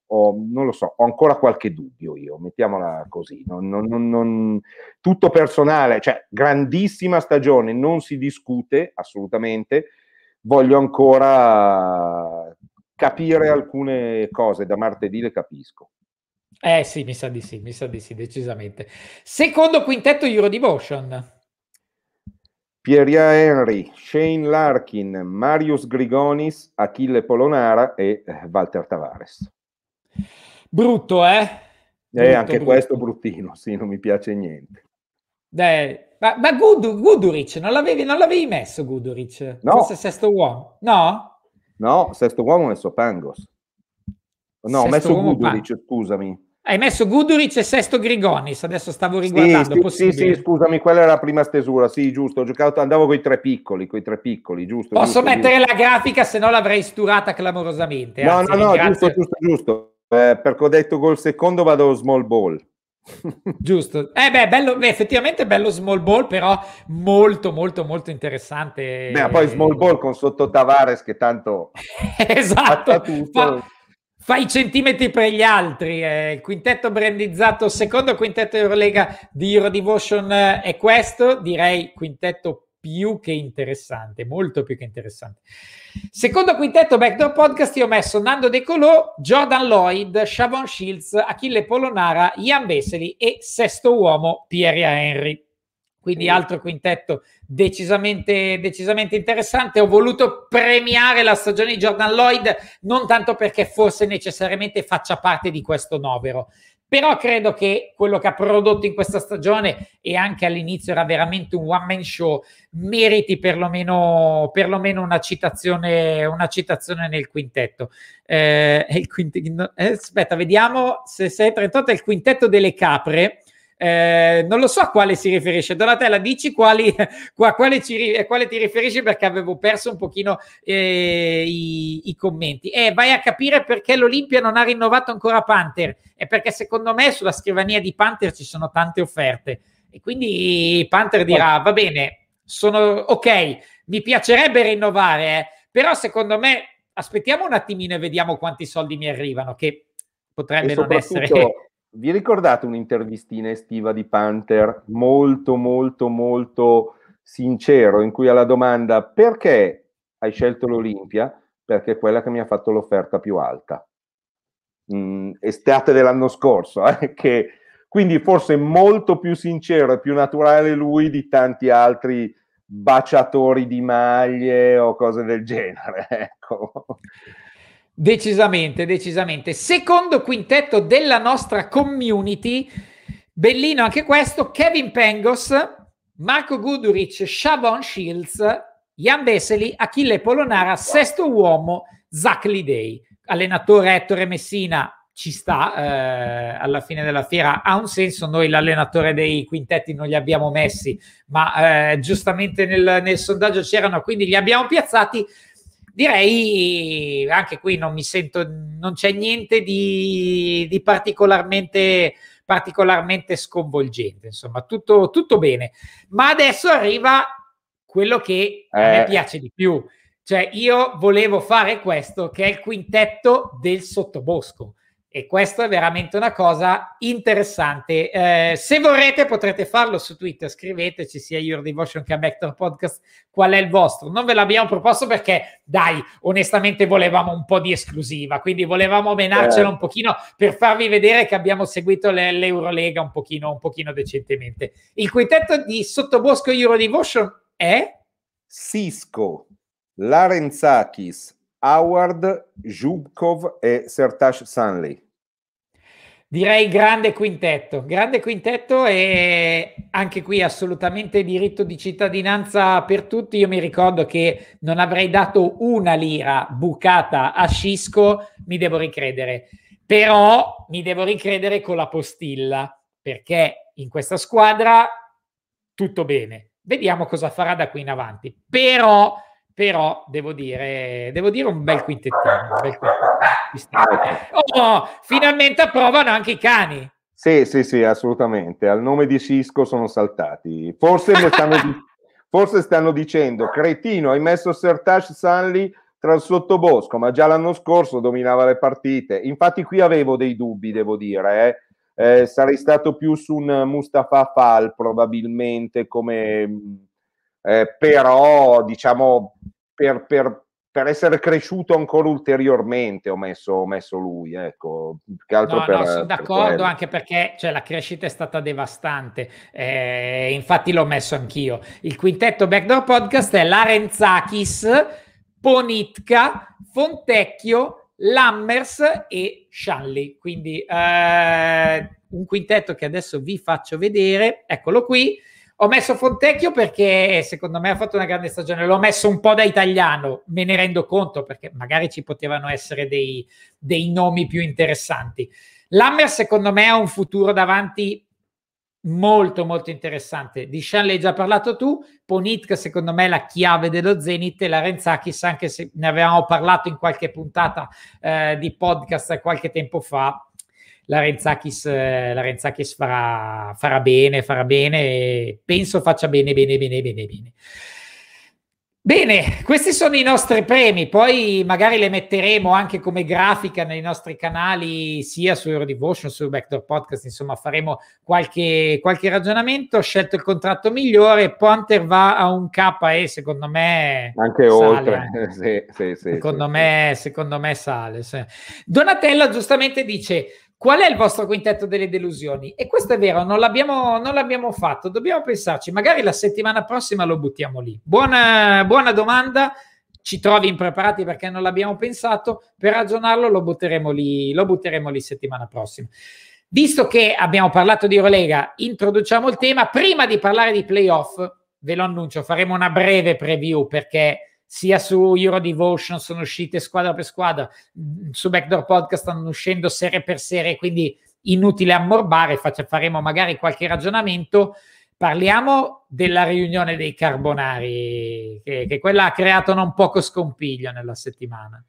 ho non lo so, ho ancora qualche dubbio io, mettiamola così, non, non, non, tutto personale, cioè grandissima stagione, non si discute assolutamente, voglio ancora capire alcune cose, da martedì le capisco. Eh sì, mi sa di sì, mi sa di sì, decisamente. Secondo quintetto Euro Devotion. Pieria Henry, Shane Larkin, Marius Grigonis, Achille Polonara e eh, Walter Tavares. Brutto, eh? eh brutto, eh, anche brutto. questo bruttino, sì, non mi piace niente. Eh, ma, ma Gud, Guduric, non l'avevi, non l'avevi, messo Guduric? No. Forse sesto uomo, no? No, sesto uomo ho messo Pangos. No, sesto ho messo Guduric, pa- scusami. Hai messo Guduric e Sesto Grigonis, adesso stavo riguardando. Sì, sì, sì, scusami, quella era la prima stesura, sì, giusto, ho giocato, andavo con i tre piccoli, con i tre piccoli, giusto. Posso giusto, mettere giusto. la grafica, se no l'avrei sturata clamorosamente. No, anzi, no, no, ringrazio. giusto, giusto, giusto. Eh, perché ho detto col secondo vado small ball. Giusto, eh beh, bello, beh, effettivamente bello small ball, però molto, molto, molto interessante. Beh, poi small ball con sotto Tavares che tanto esatto, fa, fai i centimetri per gli altri. Eh. Il quintetto brandizzato, secondo quintetto Eurolega di Eurodivotion eh, è questo, direi quintetto più che interessante, molto più che interessante. Secondo quintetto Backdoor Podcast io ho messo Nando De Colò, Jordan Lloyd, Shavon Shields, Achille Polonara, Ian Veseli e sesto uomo Pieria Henry quindi altro quintetto decisamente, decisamente, interessante. Ho voluto premiare la stagione di Jordan Lloyd non tanto perché forse necessariamente faccia parte di questo novero, però credo che quello che ha prodotto in questa stagione e anche all'inizio era veramente un one man show, meriti perlomeno, perlomeno una, citazione, una citazione nel quintetto. Eh, quintetto eh, aspetta, vediamo se 638 è il quintetto delle capre eh, non lo so a quale si riferisce. Donatella, dici quali, a, quale ci, a quale ti riferisci perché avevo perso un pochino eh, i, i, commenti. E eh, vai a capire perché l'Olimpia non ha rinnovato ancora Panther. È perché secondo me sulla scrivania di Panther ci sono tante offerte. E quindi Panther dirà, va bene, sono ok, mi piacerebbe rinnovare, eh, però secondo me aspettiamo un attimino e vediamo quanti soldi mi arrivano, che potrebbe non essere vi ricordate un'intervistina estiva di Panther molto, molto, molto sincero in cui alla domanda perché hai scelto l'Olimpia? Perché è quella che mi ha fatto l'offerta più alta. Mm, estate dell'anno scorso, eh, che, quindi forse molto più sincero e più naturale lui di tanti altri baciatori di maglie o cose del genere. Ecco. Decisamente, decisamente. Secondo quintetto della nostra community, bellino anche questo, Kevin Pengos, Marco Guduric, Shabon Shields, Jan Veseli, Achille Polonara, sesto uomo, Zach Lidei. Allenatore Ettore Messina ci sta, eh, alla fine della fiera ha un senso, noi l'allenatore dei quintetti non li abbiamo messi, ma eh, giustamente nel, nel sondaggio c'erano, quindi li abbiamo piazzati direi anche qui non mi sento, non c'è niente di, di particolarmente particolarmente sconvolgente, insomma, tutto, tutto, bene. Ma adesso arriva quello che eh. a me eh. piace di più. Cioè, io volevo fare questo, che è il quintetto del sottobosco. E questa è veramente una cosa interessante. Eh, se vorrete potrete farlo su Twitter, scriveteci sia Your Devotion che a Vector Podcast qual è il vostro. Non ve l'abbiamo proposto perché, dai, onestamente volevamo un po' di esclusiva, quindi volevamo menarcelo eh. un certo. pochino per farvi vedere che abbiamo seguito le, l'Eurolega un pochino, un pochino decentemente. Il quintetto di Sottobosco Euro Devotion è? Cisco, Larenzakis, Howard, Zhubkov e Sertash Sanley. Direi grande quintetto, grande quintetto e anche qui assolutamente diritto di cittadinanza per tutti. Io mi ricordo che non avrei dato una lira bucata a Cisco, mi devo ricredere, però mi devo ricredere con la postilla perché in questa squadra tutto bene. Vediamo cosa farà da qui in avanti. Però però devo dire, devo dire un bel quintettino. Un bel quintettino. Ah, oh, finalmente approvano anche i cani. Sì, sì, sì, assolutamente. Al nome di Cisco sono saltati. Forse, stanno, di- forse stanno, dicendo, cretino, hai messo Sertash Sanli tra il sottobosco, ma già l'anno scorso dominava le partite. Infatti qui avevo dei dubbi, devo dire. Eh. Eh, sarei stato più su un Mustafa Fal probabilmente come eh, però diciamo per, per, per, essere cresciuto ancora ulteriormente ho messo, ho messo lui, ecco, che altro no, per, no, sono per d'accordo quello. anche perché cioè, la crescita è stata devastante, eh, infatti l'ho messo anch'io. Il quintetto Backdoor Podcast è Larenzakis, Ponitka, Fontecchio, Lammers e Shanley, quindi eh, un quintetto che adesso vi faccio vedere, eccolo qui ho messo Fontecchio perché secondo me ha fatto una grande stagione. L'ho messo un po' da italiano, me ne rendo conto perché magari ci potevano essere dei, dei nomi più interessanti. Lammer, secondo me, ha un futuro davanti molto, molto interessante. Di Shan l'hai già parlato tu. Ponitka, secondo me, è la chiave dello Zenit. E Larenzakis, anche se ne avevamo parlato in qualche puntata eh, di podcast qualche tempo fa, la Renzakis, eh, farà, farà, bene, farà bene, penso faccia bene, bene, bene, bene, bene. Bene, questi sono i nostri premi, poi magari le metteremo anche come grafica nei nostri canali, sia su Eurodevotion, su Backdoor Podcast, insomma faremo qualche, qualche ragionamento, ho scelto il contratto migliore, Ponter va a un K e secondo me... Anche sale, oltre, eh. sì, sì, sì, secondo, me, secondo me sale. Donatella giustamente dice Qual è il vostro quintetto delle delusioni? E questo è vero, non l'abbiamo, non l'abbiamo fatto, dobbiamo pensarci, magari la settimana prossima lo buttiamo lì. Buona, buona domanda, ci trovi impreparati perché non l'abbiamo pensato, per ragionarlo lo butteremo lì, lo butteremo lì settimana prossima. Visto che abbiamo parlato di Rolega, introduciamo il tema. Prima di parlare di playoff, ve lo annuncio, faremo una breve preview perché sia su Euro Devotion sono uscite squadra per squadra, mm, su Backdoor Podcast stanno uscendo serie per serie, quindi inutile ammorbare, faccia, faremo magari qualche ragionamento. Parliamo della riunione dei Carbonari, che, che quella ha creato non poco scompiglio nella settimana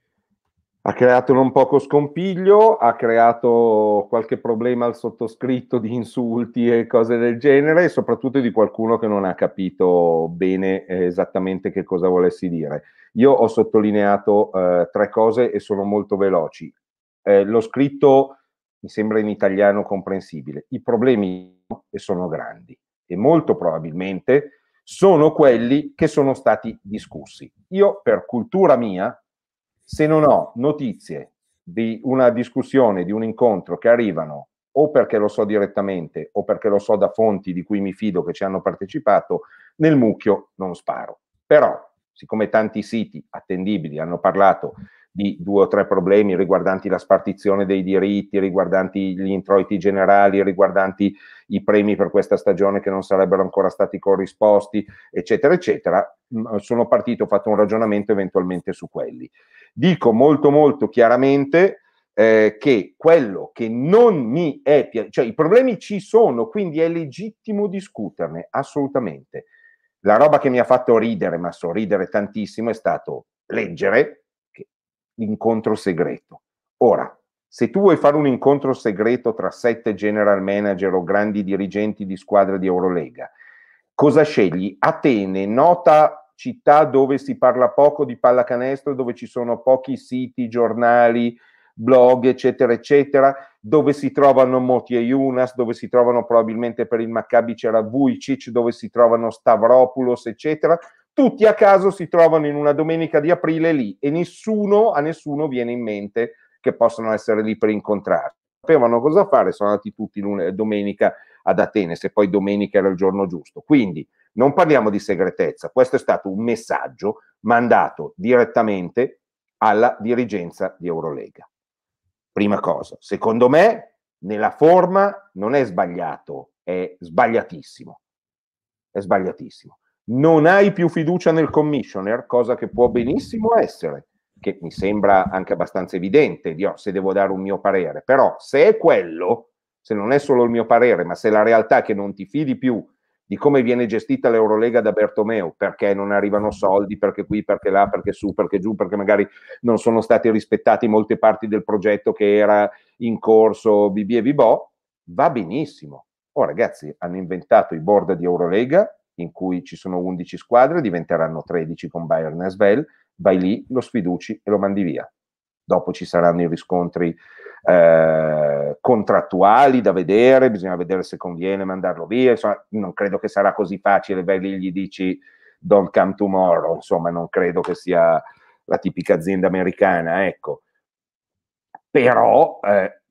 ha creato non poco scompiglio, ha creato qualche problema al sottoscritto di insulti e cose del genere, e soprattutto di qualcuno che non ha capito bene eh, esattamente che cosa volessi dire. Io ho sottolineato eh, tre cose e sono molto veloci. Eh, l'ho scritto, mi sembra in italiano comprensibile, i problemi sono grandi e molto probabilmente sono quelli che sono stati discussi. Io per cultura mia, se non ho notizie di una discussione, di un incontro che arrivano o perché lo so direttamente o perché lo so da fonti di cui mi fido che ci hanno partecipato, nel mucchio non sparo. Però, siccome tanti siti attendibili hanno parlato di due o tre problemi riguardanti la spartizione dei diritti, riguardanti gli introiti generali, riguardanti i premi per questa stagione che non sarebbero ancora stati corrisposti, eccetera, eccetera. Mm, sono partito, ho fatto un ragionamento eventualmente su quelli. Dico molto, molto chiaramente eh, che quello che non mi è piaciuto, cioè i problemi ci sono, quindi è legittimo discuterne, assolutamente. La roba che mi ha fatto ridere, ma sorridere tantissimo, è stato leggere incontro segreto. Ora, se tu vuoi fare un incontro segreto tra sette general manager o grandi dirigenti di squadra di Eurolega, cosa scegli? Atene, nota città dove si parla poco di pallacanestro, dove ci sono pochi siti, giornali, blog, eccetera, eccetera, dove si trovano Moti e Yunas, dove si trovano probabilmente per il Maccabi c'era Vujcic, dove si trovano Stavropoulos, eccetera, tutti a caso si trovano in una domenica di aprile lì e nessuno, a nessuno viene in mente che possono essere lì per incontrarsi. Sapevano cosa fare, sono andati tutti lune- domenica ad Atene, se poi domenica era il giorno giusto. Quindi non parliamo di segretezza, questo è stato un messaggio mandato direttamente alla dirigenza di Eurolega. Prima cosa, secondo me nella forma non è sbagliato, è sbagliatissimo. È sbagliatissimo non hai più fiducia nel commissioner, cosa che può benissimo essere, che mi sembra anche abbastanza evidente, Dio, oh, se devo dare un mio parere, però se è quello, se non è solo il mio parere, ma se la realtà è che non ti fidi più di come viene gestita l'Eurolega da Bertomeu, perché non arrivano soldi, perché qui, perché là, perché su, perché giù, perché magari non sono state rispettate molte parti del progetto che era in corso, bb e bibò, va benissimo. Oh ragazzi, hanno inventato i board di Eurolega, in cui ci sono 11 squadre, diventeranno 13 con Bayern e Svel, vai lì, lo sfiduci e lo mandi via. Dopo ci saranno i riscontri eh, contrattuali da vedere, bisogna vedere se conviene mandarlo via, insomma, non credo che sarà così facile, vai lì gli dici don't come tomorrow, insomma, non credo che sia la tipica azienda americana, ecco. Però eh,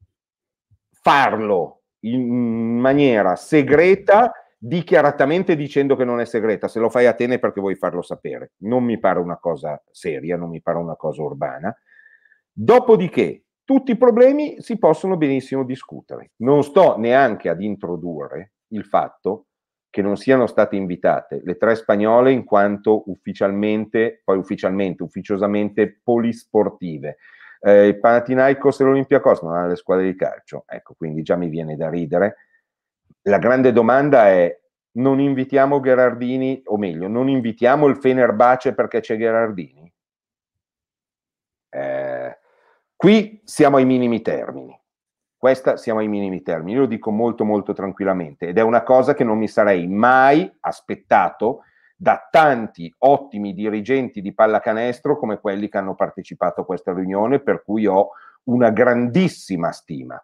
farlo in maniera segreta dichiaratamente dicendo che non è segreta, se lo fai a Atene perché vuoi farlo sapere. Non mi pare una cosa seria, non mi pare una cosa urbana. Dopodiché, tutti i problemi si possono benissimo discutere. Non sto neanche ad introdurre il fatto che non siano state invitate le tre spagnole in quanto ufficialmente, poi ufficialmente, ufficiosamente polisportive. Eh, il Panathinaikos e l'Olympiacos non hanno le squadre di calcio, ecco, quindi già mi viene da ridere la grande domanda è non invitiamo Gherardini, o meglio, non invitiamo il Fenerbace perché c'è Gherardini? Eh, qui siamo ai minimi termini. Questa siamo ai minimi termini, lo dico molto molto tranquillamente ed è una cosa che non mi sarei mai aspettato da tanti ottimi dirigenti di pallacanestro come quelli che hanno partecipato a questa riunione, per cui ho una grandissima stima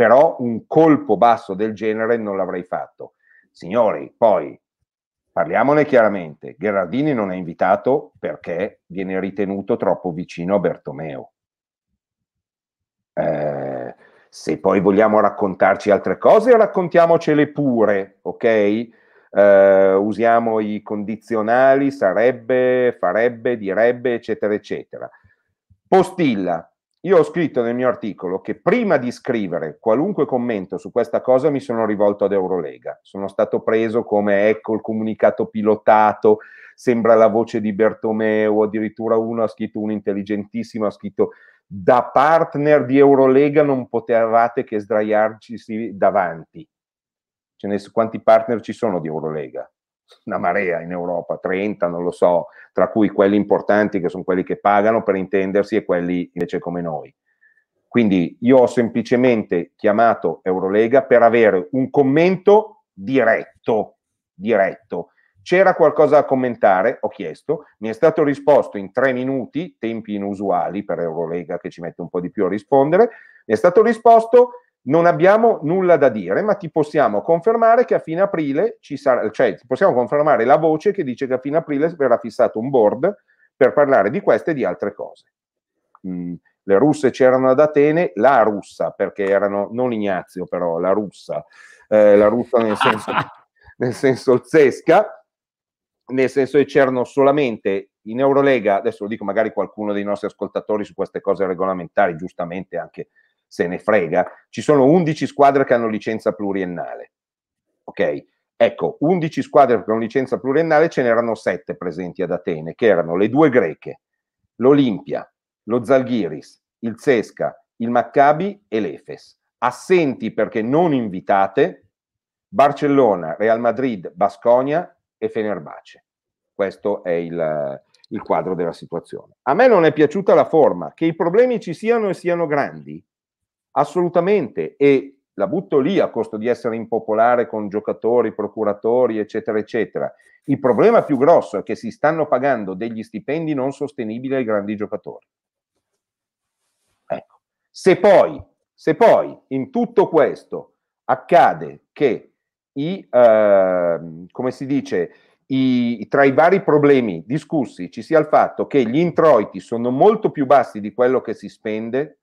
però un colpo basso del genere non l'avrei fatto. Signori, poi parliamone chiaramente, Gherardini non è invitato perché viene ritenuto troppo vicino a Bertomeo. Eh, se poi vogliamo raccontarci altre cose, raccontiamocele pure, ok? Eh, usiamo i condizionali, sarebbe, farebbe, direbbe, eccetera, eccetera. Postilla, io ho scritto nel mio articolo che prima di scrivere qualunque commento su questa cosa mi sono rivolto ad Eurolega. Sono stato preso come ecco il comunicato pilotato, sembra la voce di Bertomeo, addirittura uno ha scritto un intelligentissimo, ha scritto da partner di Eurolega non potevate che sdraiarci davanti. Ce ne quanti partner ci sono di Eurolega? una marea in Europa, 30, non lo so, tra cui quelli importanti che sono quelli che pagano per intendersi e quelli invece come noi. Quindi io ho semplicemente chiamato Eurolega per avere un commento diretto, diretto. C'era qualcosa da commentare? Ho chiesto, mi è stato risposto in tre minuti, tempi inusuali per Eurolega che ci mette un po' di più a rispondere, mi è stato risposto non abbiamo nulla da dire, ma ti possiamo confermare che a fine aprile ci sarà, cioè ti possiamo confermare la voce che dice che a fine aprile verrà fissato un board per parlare di queste e di altre cose. Mm, le russe c'erano ad Atene, la russa, perché erano, non Ignazio però, la russa, eh, la russa nel senso, nel senso zesca, nel senso che c'erano solamente in Eurolega, adesso lo dico magari qualcuno dei nostri ascoltatori su queste cose regolamentari, giustamente anche se ne frega. Ci sono 11 squadre che hanno licenza pluriennale. Ok? Ecco, 11 squadre con licenza pluriennale ce n'erano 7 presenti ad Atene, che erano le due greche, l'Olimpia, lo Zalghiris, il Cesca, il Maccabi e l'Efes. Assenti perché non invitate Barcellona, Real Madrid, Basconia e Fenerbace. Questo è il, il quadro della situazione. A me non è piaciuta la forma, che i problemi ci siano e siano grandi, Assolutamente, e la butto lì a costo di essere impopolare con giocatori, procuratori, eccetera, eccetera. Il problema più grosso è che si stanno pagando degli stipendi non sostenibili ai grandi giocatori. Ecco. Se poi, se poi in tutto questo accade che i, eh, come si dice, i, tra i vari problemi discussi ci sia il fatto che gli introiti sono molto più bassi di quello che si spende,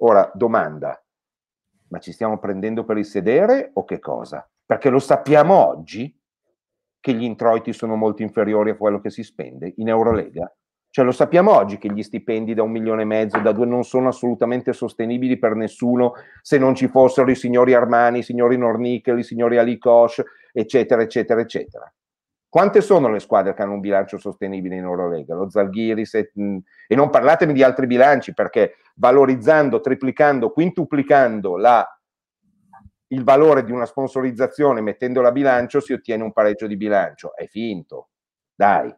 Ora, domanda, ma ci stiamo prendendo per il sedere o che cosa? Perché lo sappiamo oggi che gli introiti sono molto inferiori a quello che si spende in Eurolega. Cioè lo sappiamo oggi che gli stipendi da un milione e mezzo, da due non sono assolutamente sostenibili per nessuno se non ci fossero i signori Armani, i signori Nornickel, i signori Alicosh, eccetera, eccetera, eccetera. Quante sono le squadre che hanno un bilancio sostenibile in Eurolega? Lo Zalghiris e, e non parlatemi di altri bilanci perché valorizzando, triplicando, quintuplicando la, il valore di una sponsorizzazione mettendola a bilancio si ottiene un pareggio di bilancio. È finto. Dai.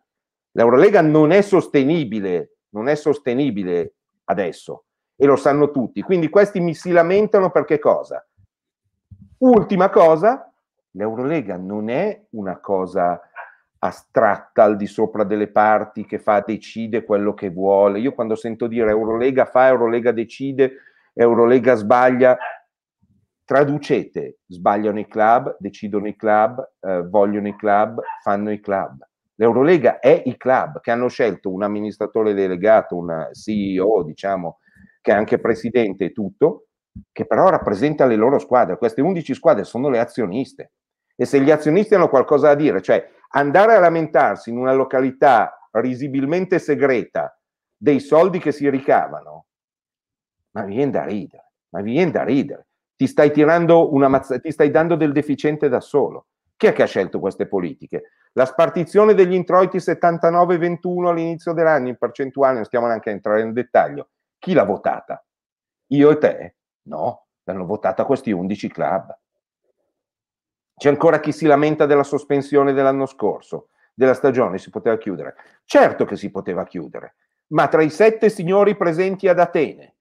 L'Eurolega non è sostenibile, non è sostenibile adesso e lo sanno tutti. Quindi questi mi si lamentano perché cosa? Ultima cosa, l'Eurolega non è una cosa astratta al di sopra delle parti che fa decide quello che vuole. Io quando sento dire Eurolega fa, Eurolega decide, Eurolega sbaglia, traducete, sbagliano i club, decidono i club, eh, vogliono i club, fanno i club. L'Eurolega è i club che hanno scelto un amministratore delegato, un CEO, diciamo, che è anche presidente e tutto, che però rappresenta le loro squadre. Queste 11 squadre sono le azioniste. E se gli azionisti hanno qualcosa da dire, cioè Andare a lamentarsi in una località risibilmente segreta dei soldi che si ricavano, ma viene da ridere, ma viene da ridere. Ti stai tirando una mazza, ti stai dando del deficiente da solo. Chi è che ha scelto queste politiche? La spartizione degli introiti 79-21 all'inizio dell'anno in percentuale, non stiamo neanche a entrare nel dettaglio. Chi l'ha votata? Io e te? No, l'hanno votata questi 11 club. C'è ancora chi si lamenta della sospensione dell'anno scorso, della stagione, si poteva chiudere. Certo che si poteva chiudere, ma tra i sette signori presenti ad Atene,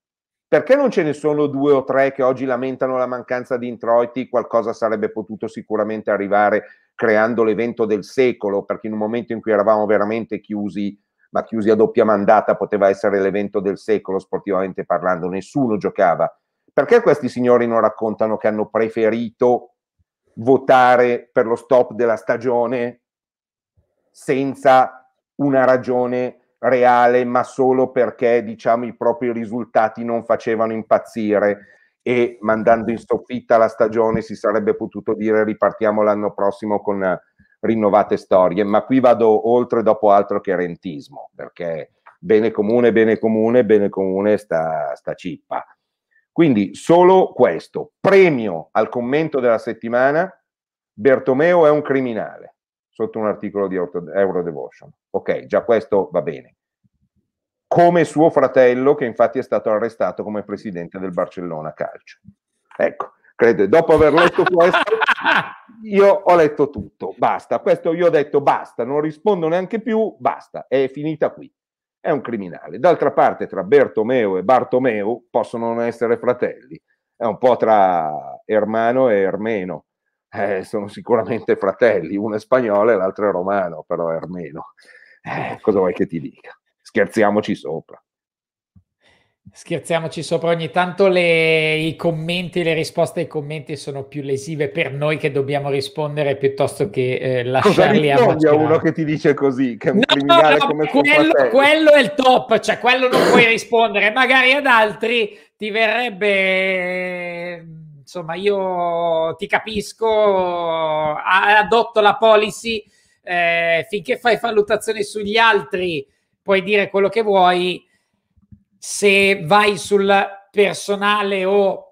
perché non ce ne sono due o tre che oggi lamentano la mancanza di introiti? Qualcosa sarebbe potuto sicuramente arrivare creando l'evento del secolo, perché in un momento in cui eravamo veramente chiusi, ma chiusi a doppia mandata, poteva essere l'evento del secolo sportivamente parlando, nessuno giocava. Perché questi signori non raccontano che hanno preferito votare per lo stop della stagione senza una ragione reale, ma solo perché diciamo, i propri risultati non facevano impazzire e mandando in soffitta la stagione si sarebbe potuto dire ripartiamo l'anno prossimo con rinnovate storie, ma qui vado oltre dopo altro che rentismo, perché bene comune, bene comune, bene comune sta, sta cippa. Quindi solo questo, premio al commento della settimana, Bertomeo è un criminale, sotto un articolo di Eurodevotion. Ok, già questo va bene. Come suo fratello, che infatti è stato arrestato come presidente del Barcellona Calcio. Ecco, credo, dopo aver letto questo, io ho letto tutto, basta. Questo io ho detto basta, non rispondo neanche più, basta, è finita qui è un criminale. D'altra parte, tra Bertomeo e Bartomeu possono non essere fratelli, è un po' tra Ermano e Ermeno. Eh, sono sicuramente fratelli, uno è spagnolo e l'altro è romano, però è armeno. Eh, cosa vuoi che ti dica? Scherziamoci sopra. Scherziamoci sopra ogni tanto le, i commenti, le risposte ai commenti sono più lesive per noi che dobbiamo rispondere piuttosto che eh, lasciarli a Cosa uno che ti dice così, che è un no, criminale no, come quello, quello è il top, cioè quello non puoi rispondere, magari ad altri ti verrebbe insomma io ti capisco, adotto la policy eh, finché fai valutazioni sugli altri, puoi dire quello che vuoi se vai sul personale o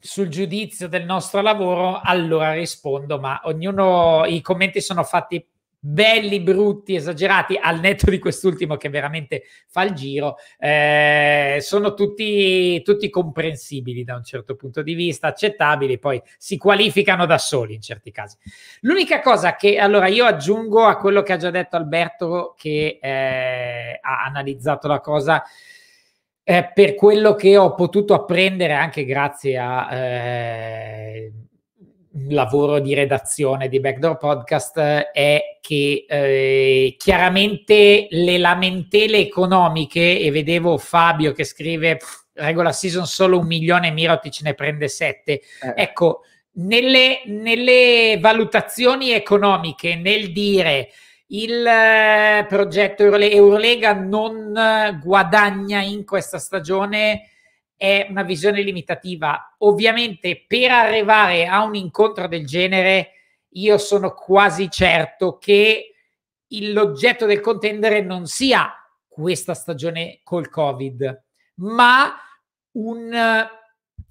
sul giudizio del nostro lavoro, allora rispondo, ma ognuno, i commenti sono fatti belli, brutti, esagerati, al netto di quest'ultimo che veramente fa il giro, eh, sono tutti, tutti comprensibili da un certo punto di vista, accettabili, poi si qualificano da soli in certi casi. L'unica cosa che allora io aggiungo a quello che ha già detto Alberto che eh, ha analizzato la cosa, eh, per quello che ho potuto apprendere anche grazie a eh, lavoro di redazione di Backdoor Podcast eh, è che eh, chiaramente le lamentele economiche, e vedevo Fabio che scrive regola season solo un milione, Miroti ce ne prende sette, eh. ecco, nelle, nelle valutazioni economiche, nel dire il eh, progetto Eurolega non eh, guadagna in questa stagione è una visione limitativa. Ovviamente per arrivare a un incontro del genere io sono quasi certo che l'oggetto del contendere non sia questa stagione col Covid, ma un eh,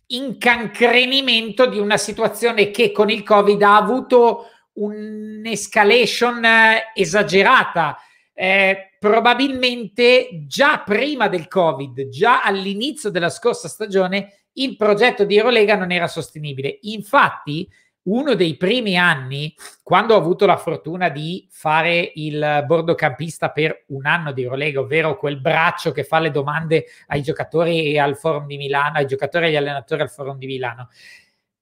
incancrenimento di una situazione che con il Covid ha avuto un'escalation eh, esagerata. Eh, probabilmente già prima del Covid, già all'inizio della scorsa stagione, il progetto di Eurolega non era sostenibile. Infatti, uno dei primi anni, quando ho avuto la fortuna di fare il bordocampista per un anno di Eurolega, ovvero quel braccio che fa le domande ai giocatori e al forum di Milano, ai giocatori e agli allenatori al forum di Milano,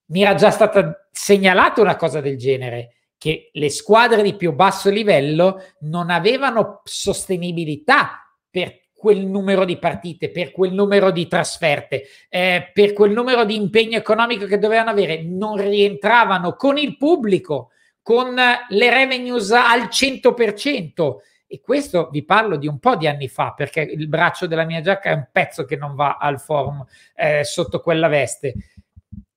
mi era già stata segnalata una cosa del genere che le squadre di più basso livello non avevano sostenibilità per quel numero di partite, per quel numero di trasferte, eh, per quel numero di impegno economico che dovevano avere, non rientravano con il pubblico, con le revenues al 100%. E questo vi parlo di un po' di anni fa, perché il braccio della mia giacca è un pezzo che non va al forum eh, sotto quella veste.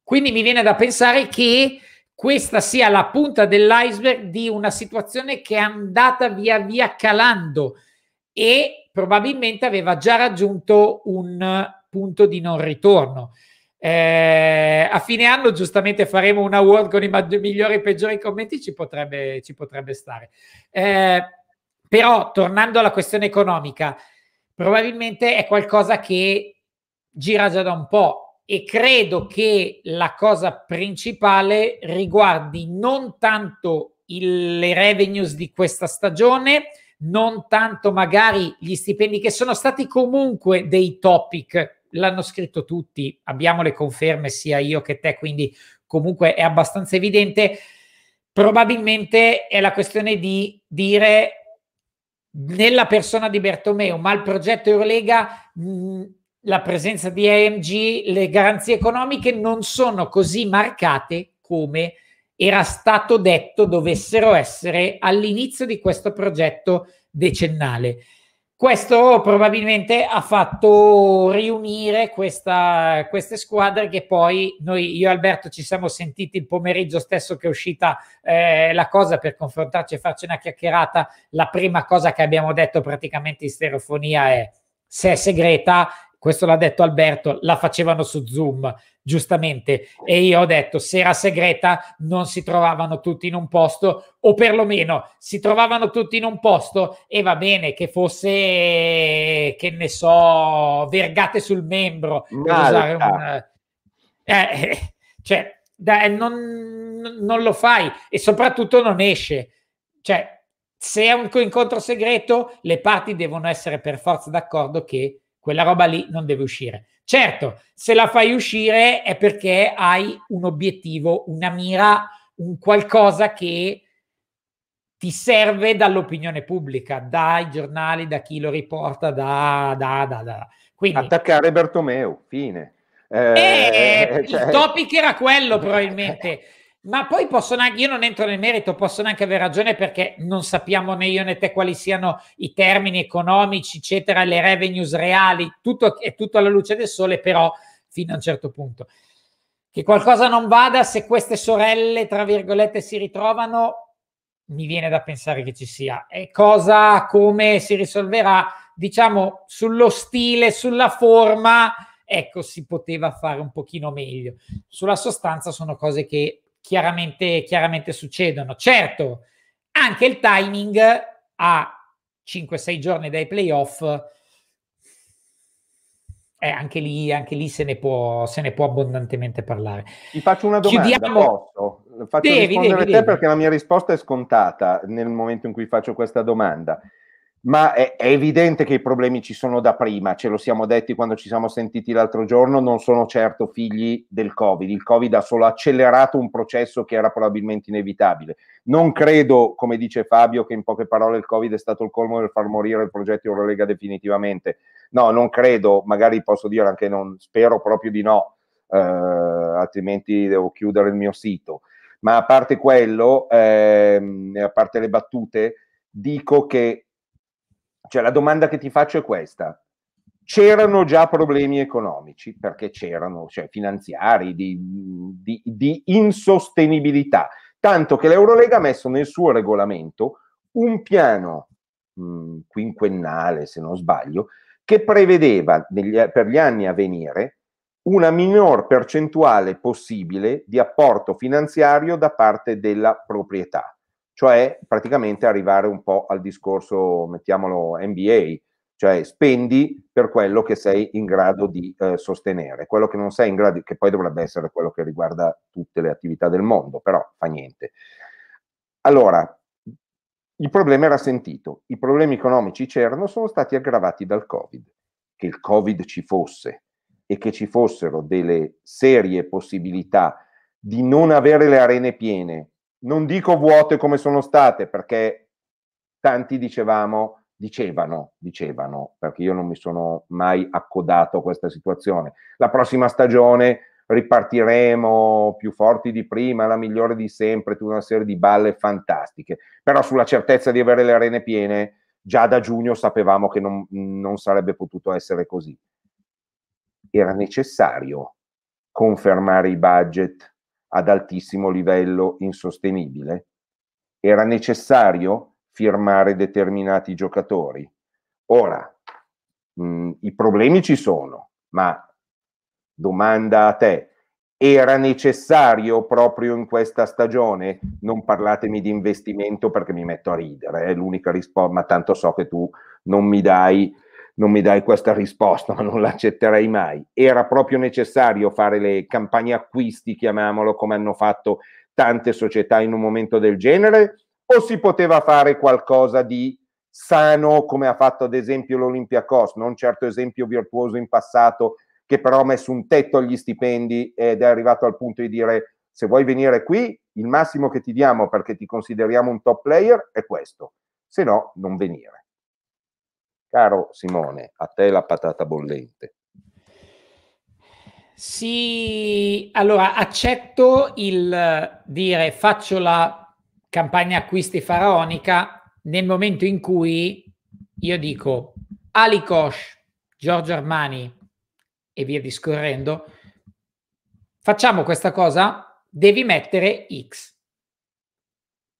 Quindi mi viene da pensare che questa sia la punta dell'iceberg di una situazione che è andata via via calando e probabilmente aveva già raggiunto un punto di non ritorno. Eh, a fine anno giustamente faremo un award con i migliori e peggiori commenti, ci potrebbe, ci potrebbe stare. Eh, però tornando alla questione economica, probabilmente è qualcosa che gira già da un po' e credo che la cosa principale riguardi non tanto il, le revenues di questa stagione, non tanto magari gli stipendi che sono stati comunque dei topic, l'hanno scritto tutti, abbiamo le conferme sia io che te, quindi comunque è abbastanza evidente. Probabilmente è la questione di dire nella persona di Bertomeo, ma il progetto Eurolega mh, la presenza di AMG, le garanzie economiche non sono così marcate come era stato detto dovessero essere all'inizio di questo progetto decennale. Questo probabilmente ha fatto riunire questa, queste squadre che poi noi, io e Alberto, ci siamo sentiti il pomeriggio stesso che è uscita eh, la cosa per confrontarci e farci una chiacchierata. La prima cosa che abbiamo detto praticamente in stereofonia è se è segreta questo l'ha detto Alberto, la facevano su Zoom, giustamente, e io ho detto se era segreta non si trovavano tutti in un posto, o perlomeno si trovavano tutti in un posto e va bene che fosse, che ne so, vergate sul membro, un, eh, eh, cioè, da, eh, non, non lo fai e soprattutto non esce. Cioè, se è un incontro segreto, le parti devono essere per forza d'accordo che quella roba lì non deve uscire. Certo, se la fai uscire è perché hai un obiettivo, una mira, un qualcosa che ti serve dall'opinione pubblica, dai giornali, da chi lo riporta, da... da, da, da. Quindi, Attaccare Bertomeu, fine. Eh, eh, cioè... Il topic era quello probabilmente. Ma poi possono anche, io non entro nel merito, possono anche avere ragione perché non sappiamo né io né te quali siano i termini economici, eccetera, le revenues reali, tutto, è tutto alla luce del sole, però fino a un certo punto. Che qualcosa non vada se queste sorelle, tra virgolette, si ritrovano, mi viene da pensare che ci sia. E cosa, come si risolverà? Diciamo sullo stile, sulla forma, ecco, si poteva fare un pochino meglio. Sulla sostanza sono cose che chiaramente, chiaramente succedono. Certo, anche il timing a 5-6 giorni dai playoff, eh, anche, lì, anche lì se ne, può, se ne può abbondantemente parlare. Ti faccio una domanda, Chiudiamo... posso? Faccio devi, rispondere devi, te devi. perché la mia risposta è scontata nel momento in cui faccio questa domanda ma è, è, evidente che i problemi ci sono da prima, ce lo siamo detti quando ci siamo sentiti l'altro giorno, non sono certo figli del Covid, il Covid ha solo accelerato un processo che era probabilmente inevitabile. Non credo, come dice Fabio, che in poche parole il Covid è stato il colmo del far morire il progetto Eurolega definitivamente. No, non credo, magari posso dire anche non, spero proprio di no, eh, altrimenti devo chiudere il mio sito. Ma a parte quello, eh, a parte le battute, dico che cioè la domanda che ti faccio è questa. C'erano già problemi economici, perché c'erano, cioè finanziari, di, di, di insostenibilità, tanto che l'Eurolega ha messo nel suo regolamento un piano mh, mm, quinquennale, se non sbaglio, che prevedeva negli, per gli anni a venire una minor percentuale possibile di apporto finanziario da parte della proprietà cioè praticamente arrivare un po' al discorso, mettiamolo NBA, cioè spendi per quello che sei in grado di eh, sostenere, quello che non sei in grado, che poi dovrebbe essere quello che riguarda tutte le attività del mondo, però fa niente. Allora, il problema era sentito, i problemi economici c'erano, sono stati aggravati dal Covid, che il Covid ci fosse e che ci fossero delle serie possibilità di non avere le arene piene, non dico vuote come sono state, perché tanti dicevamo, dicevano, dicevano, perché io non mi sono mai accodato a questa situazione. La prossima stagione ripartiremo più forti di prima, la migliore di sempre, tutta una serie di balle fantastiche. Però sulla certezza di avere le arene piene, già da giugno sapevamo che non, non sarebbe potuto essere così. Era necessario confermare i budget ad altissimo livello insostenibile? Era necessario firmare determinati giocatori? Ora, mh, mm, i problemi ci sono, ma domanda a te, era necessario proprio in questa stagione? Non parlatemi di investimento perché mi metto a ridere, è l'unica risposta, ma tanto so che tu non mi dai non mi dai questa risposta, ma non l'accetterei mai. Era proprio necessario fare le campagne acquisti, chiamiamolo, come hanno fatto tante società in un momento del genere? O si poteva fare qualcosa di sano, come ha fatto ad esempio l'Olympiacos, non certo esempio virtuoso in passato, che però ha messo un tetto agli stipendi ed è arrivato al punto di dire se vuoi venire qui, il massimo che ti diamo perché ti consideriamo un top player è questo, se no non venire. Caro Simone, a te la patata bollente. Sì, allora accetto il dire faccio la campagna acquisti faraonica nel momento in cui io dico Ali Kosh, Giorgio Armani e via discorrendo, facciamo questa cosa, devi mettere X.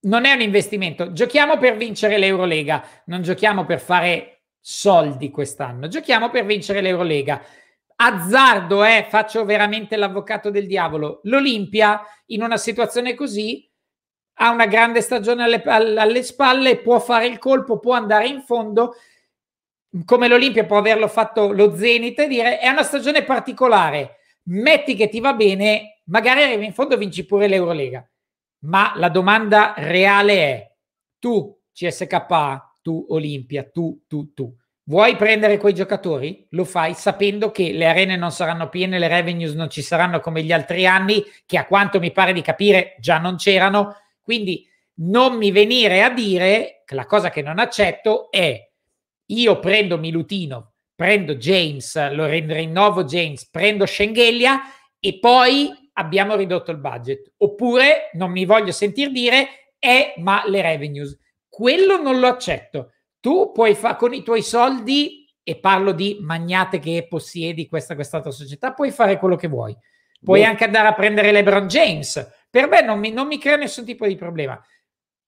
Non è un investimento, giochiamo per vincere l'Eurolega, non giochiamo per fare soldi quest'anno. Giochiamo per vincere l'Eurolega. Azzardo, eh, faccio veramente l'avvocato del diavolo. L'Olimpia, in una situazione così, ha una grande stagione alle, alle spalle, può fare il colpo, può andare in fondo come l'Olimpia può averlo fatto lo Zenit e dire è una stagione particolare, metti che ti va bene, magari arrivi in fondo e vinci pure l'Eurolega. Ma la domanda reale è, tu CSKA tu Olimpia, tu, tu, tu. Vuoi prendere quei giocatori? Lo fai sapendo che le arene non saranno piene, le revenues non ci saranno come gli altri anni, che a quanto mi pare di capire già non c'erano. Quindi non mi venire a dire che la cosa che non accetto è io prendo Milutino, prendo James, lo rinnovo James, prendo Schengelia e poi abbiamo ridotto il budget. Oppure non mi voglio sentir dire è ma le revenues quello non lo accetto. Tu puoi fare con i tuoi soldi, e parlo di magnate che possiedi questa quest'altra società, puoi fare quello che vuoi. Puoi Beh. anche andare a prendere LeBron James. Per me non mi, non mi crea nessun tipo di problema.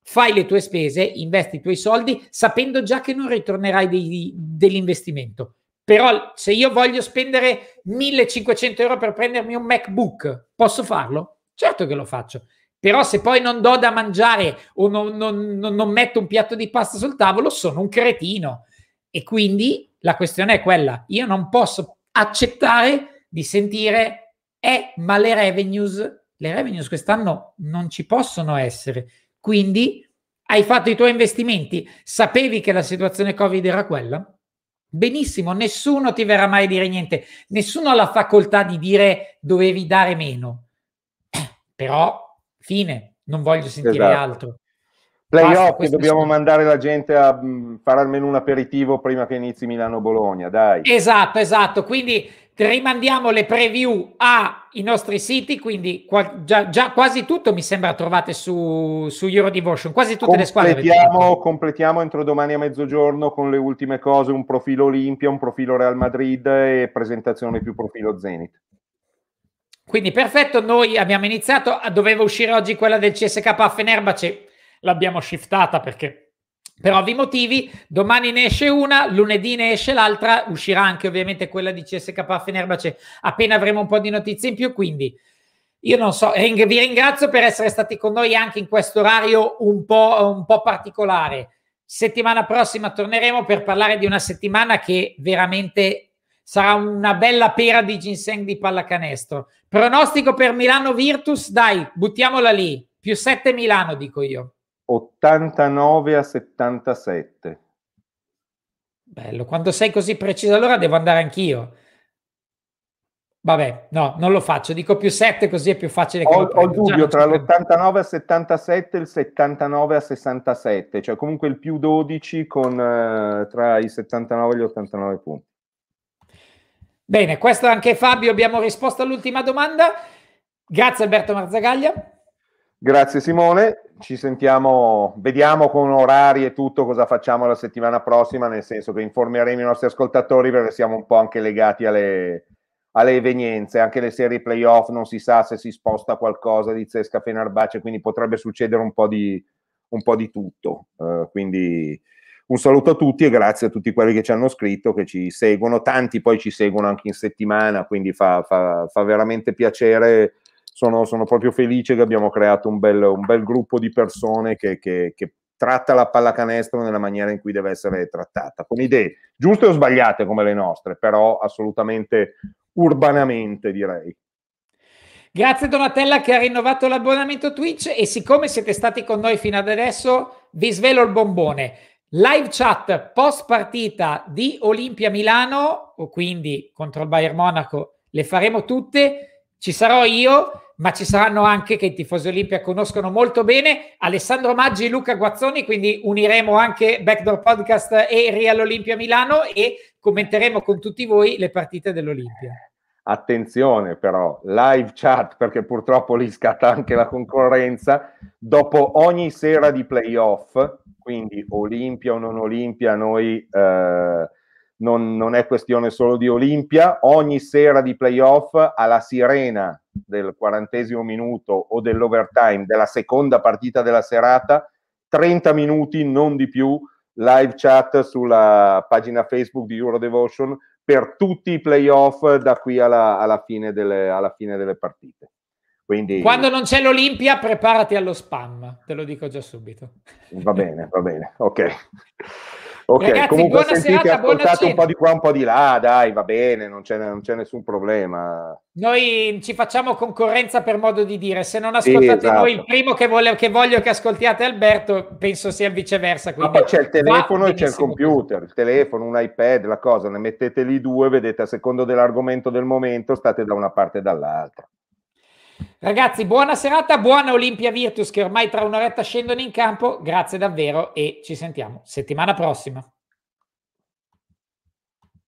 Fai le tue spese, investi i tuoi soldi, sapendo già che non ritornerai dei, dell'investimento. Però se io voglio spendere 1500 euro per prendermi un MacBook, posso farlo? Certo che lo faccio. Però se poi non do da mangiare o non, non, non metto un piatto di pasta sul tavolo, sono un cretino. E quindi la questione è quella. Io non posso accettare di sentire, eh, ma le revenues, le revenues quest'anno non ci possono essere. Quindi hai fatto i tuoi investimenti, sapevi che la situazione Covid era quella? Benissimo, nessuno ti verrà mai a dire niente, nessuno ha la facoltà di dire dovevi dare meno. Però Fine, non voglio sentire esatto. altro. Playoff dobbiamo sono... mandare la gente a mm, fare almeno un aperitivo prima che inizi Milano-Bologna, dai. Esatto, esatto. Quindi rimandiamo le preview ai nostri siti, quindi qua, già, già, quasi tutto mi sembra trovate su, su Eurodivotion, quasi tutte le squadre. Completiamo, completiamo entro domani a mezzogiorno con le ultime cose, un profilo Olimpia, un profilo Real Madrid e presentazione più profilo Zenit. Quindi perfetto, noi abbiamo iniziato, doveva uscire oggi quella del CSK a Fenerbahce, l'abbiamo shiftata perché per ovvi motivi, domani ne esce una, lunedì ne esce l'altra, uscirà anche ovviamente quella di CSK a Fenerbahce appena avremo un po' di notizie in più, quindi io non so, vi ringrazio per essere stati con noi anche in questo orario un po', un po particolare. Settimana prossima torneremo per parlare di una settimana che veramente sarà una bella pera di ginseng di pallacanestro. Pronostico per Milano Virtus, dai, buttiamola lì. Più 7 Milano, dico io. 89 a 77. Bello, quando sei così preciso allora devo andare anch'io. Vabbè, no, non lo faccio, dico più 7 così è più facile. Ho, ho il dubbio tra l'89 a 77 e il 79 a 67, cioè comunque il più 12 con, eh, tra i 79 e gli 89 punti. Bene, questo anche Fabio, abbiamo risposto all'ultima domanda. Grazie Alberto Marzagaglia. Grazie Simone, ci sentiamo, vediamo con orari e tutto cosa facciamo la settimana prossima, nel senso che informeremo i nostri ascoltatori perché siamo un po' anche legati alle, alle evenienze, anche le serie playoff non si sa se si sposta qualcosa di Zesca Fenerbahce, quindi potrebbe succedere un po' di, un po di tutto. Uh, quindi un saluto a tutti e grazie a tutti quelli che ci hanno scritto, che ci seguono, tanti poi ci seguono anche in settimana, quindi fa, fa, fa veramente piacere. Sono, sono, proprio felice che abbiamo creato un bel, un bel gruppo di persone che, che, che tratta la pallacanestro nella maniera in cui deve essere trattata, con idee giuste o sbagliate come le nostre, però assolutamente urbanamente direi. Grazie Donatella che ha rinnovato l'abbonamento Twitch e siccome siete stati con noi fino ad adesso vi svelo il bombone. Live chat post partita di Olimpia Milano, o quindi contro il Bayern Monaco, le faremo tutte. Ci sarò io, ma ci saranno anche che i tifosi Olimpia conoscono molto bene Alessandro Maggi e Luca Guazzoni, quindi uniremo anche Backdoor Podcast e Real Olimpia Milano e commenteremo con tutti voi le partite dell'Olimpia. Attenzione però, live chat perché purtroppo lì scatta anche la concorrenza, dopo ogni sera di playoff quindi Olimpia o non Olimpia, noi eh, non, non, è questione solo di Olimpia, ogni sera di playoff alla sirena del quarantesimo minuto o dell'overtime della seconda partita della serata, 30 minuti, non di più, live chat sulla pagina Facebook di Eurodevotion per tutti i playoff da qui alla, alla, fine, delle, alla fine delle partite. Quindi... Quando non c'è l'Olimpia, preparati allo spam, te lo dico già subito. Va bene, va bene, ok. Ok, Ragazzi, comunque sentite, serata, ascoltate un po' di qua, un po' di là, dai, va bene, non c'è, non c'è, nessun problema. Noi ci facciamo concorrenza per modo di dire, se non ascoltate esatto. noi il primo che, vole- che, voglio che ascoltiate Alberto, penso sia viceversa. Ma c'è il telefono e c'è il computer, il telefono, un iPad, la cosa, ne mettete lì due, vedete a secondo dell'argomento del momento, state da una parte e dall'altra. Ragazzi, buona serata, buona Olimpia Virtus che ormai tra un'oretta scendono in campo. Grazie davvero e ci sentiamo settimana prossima.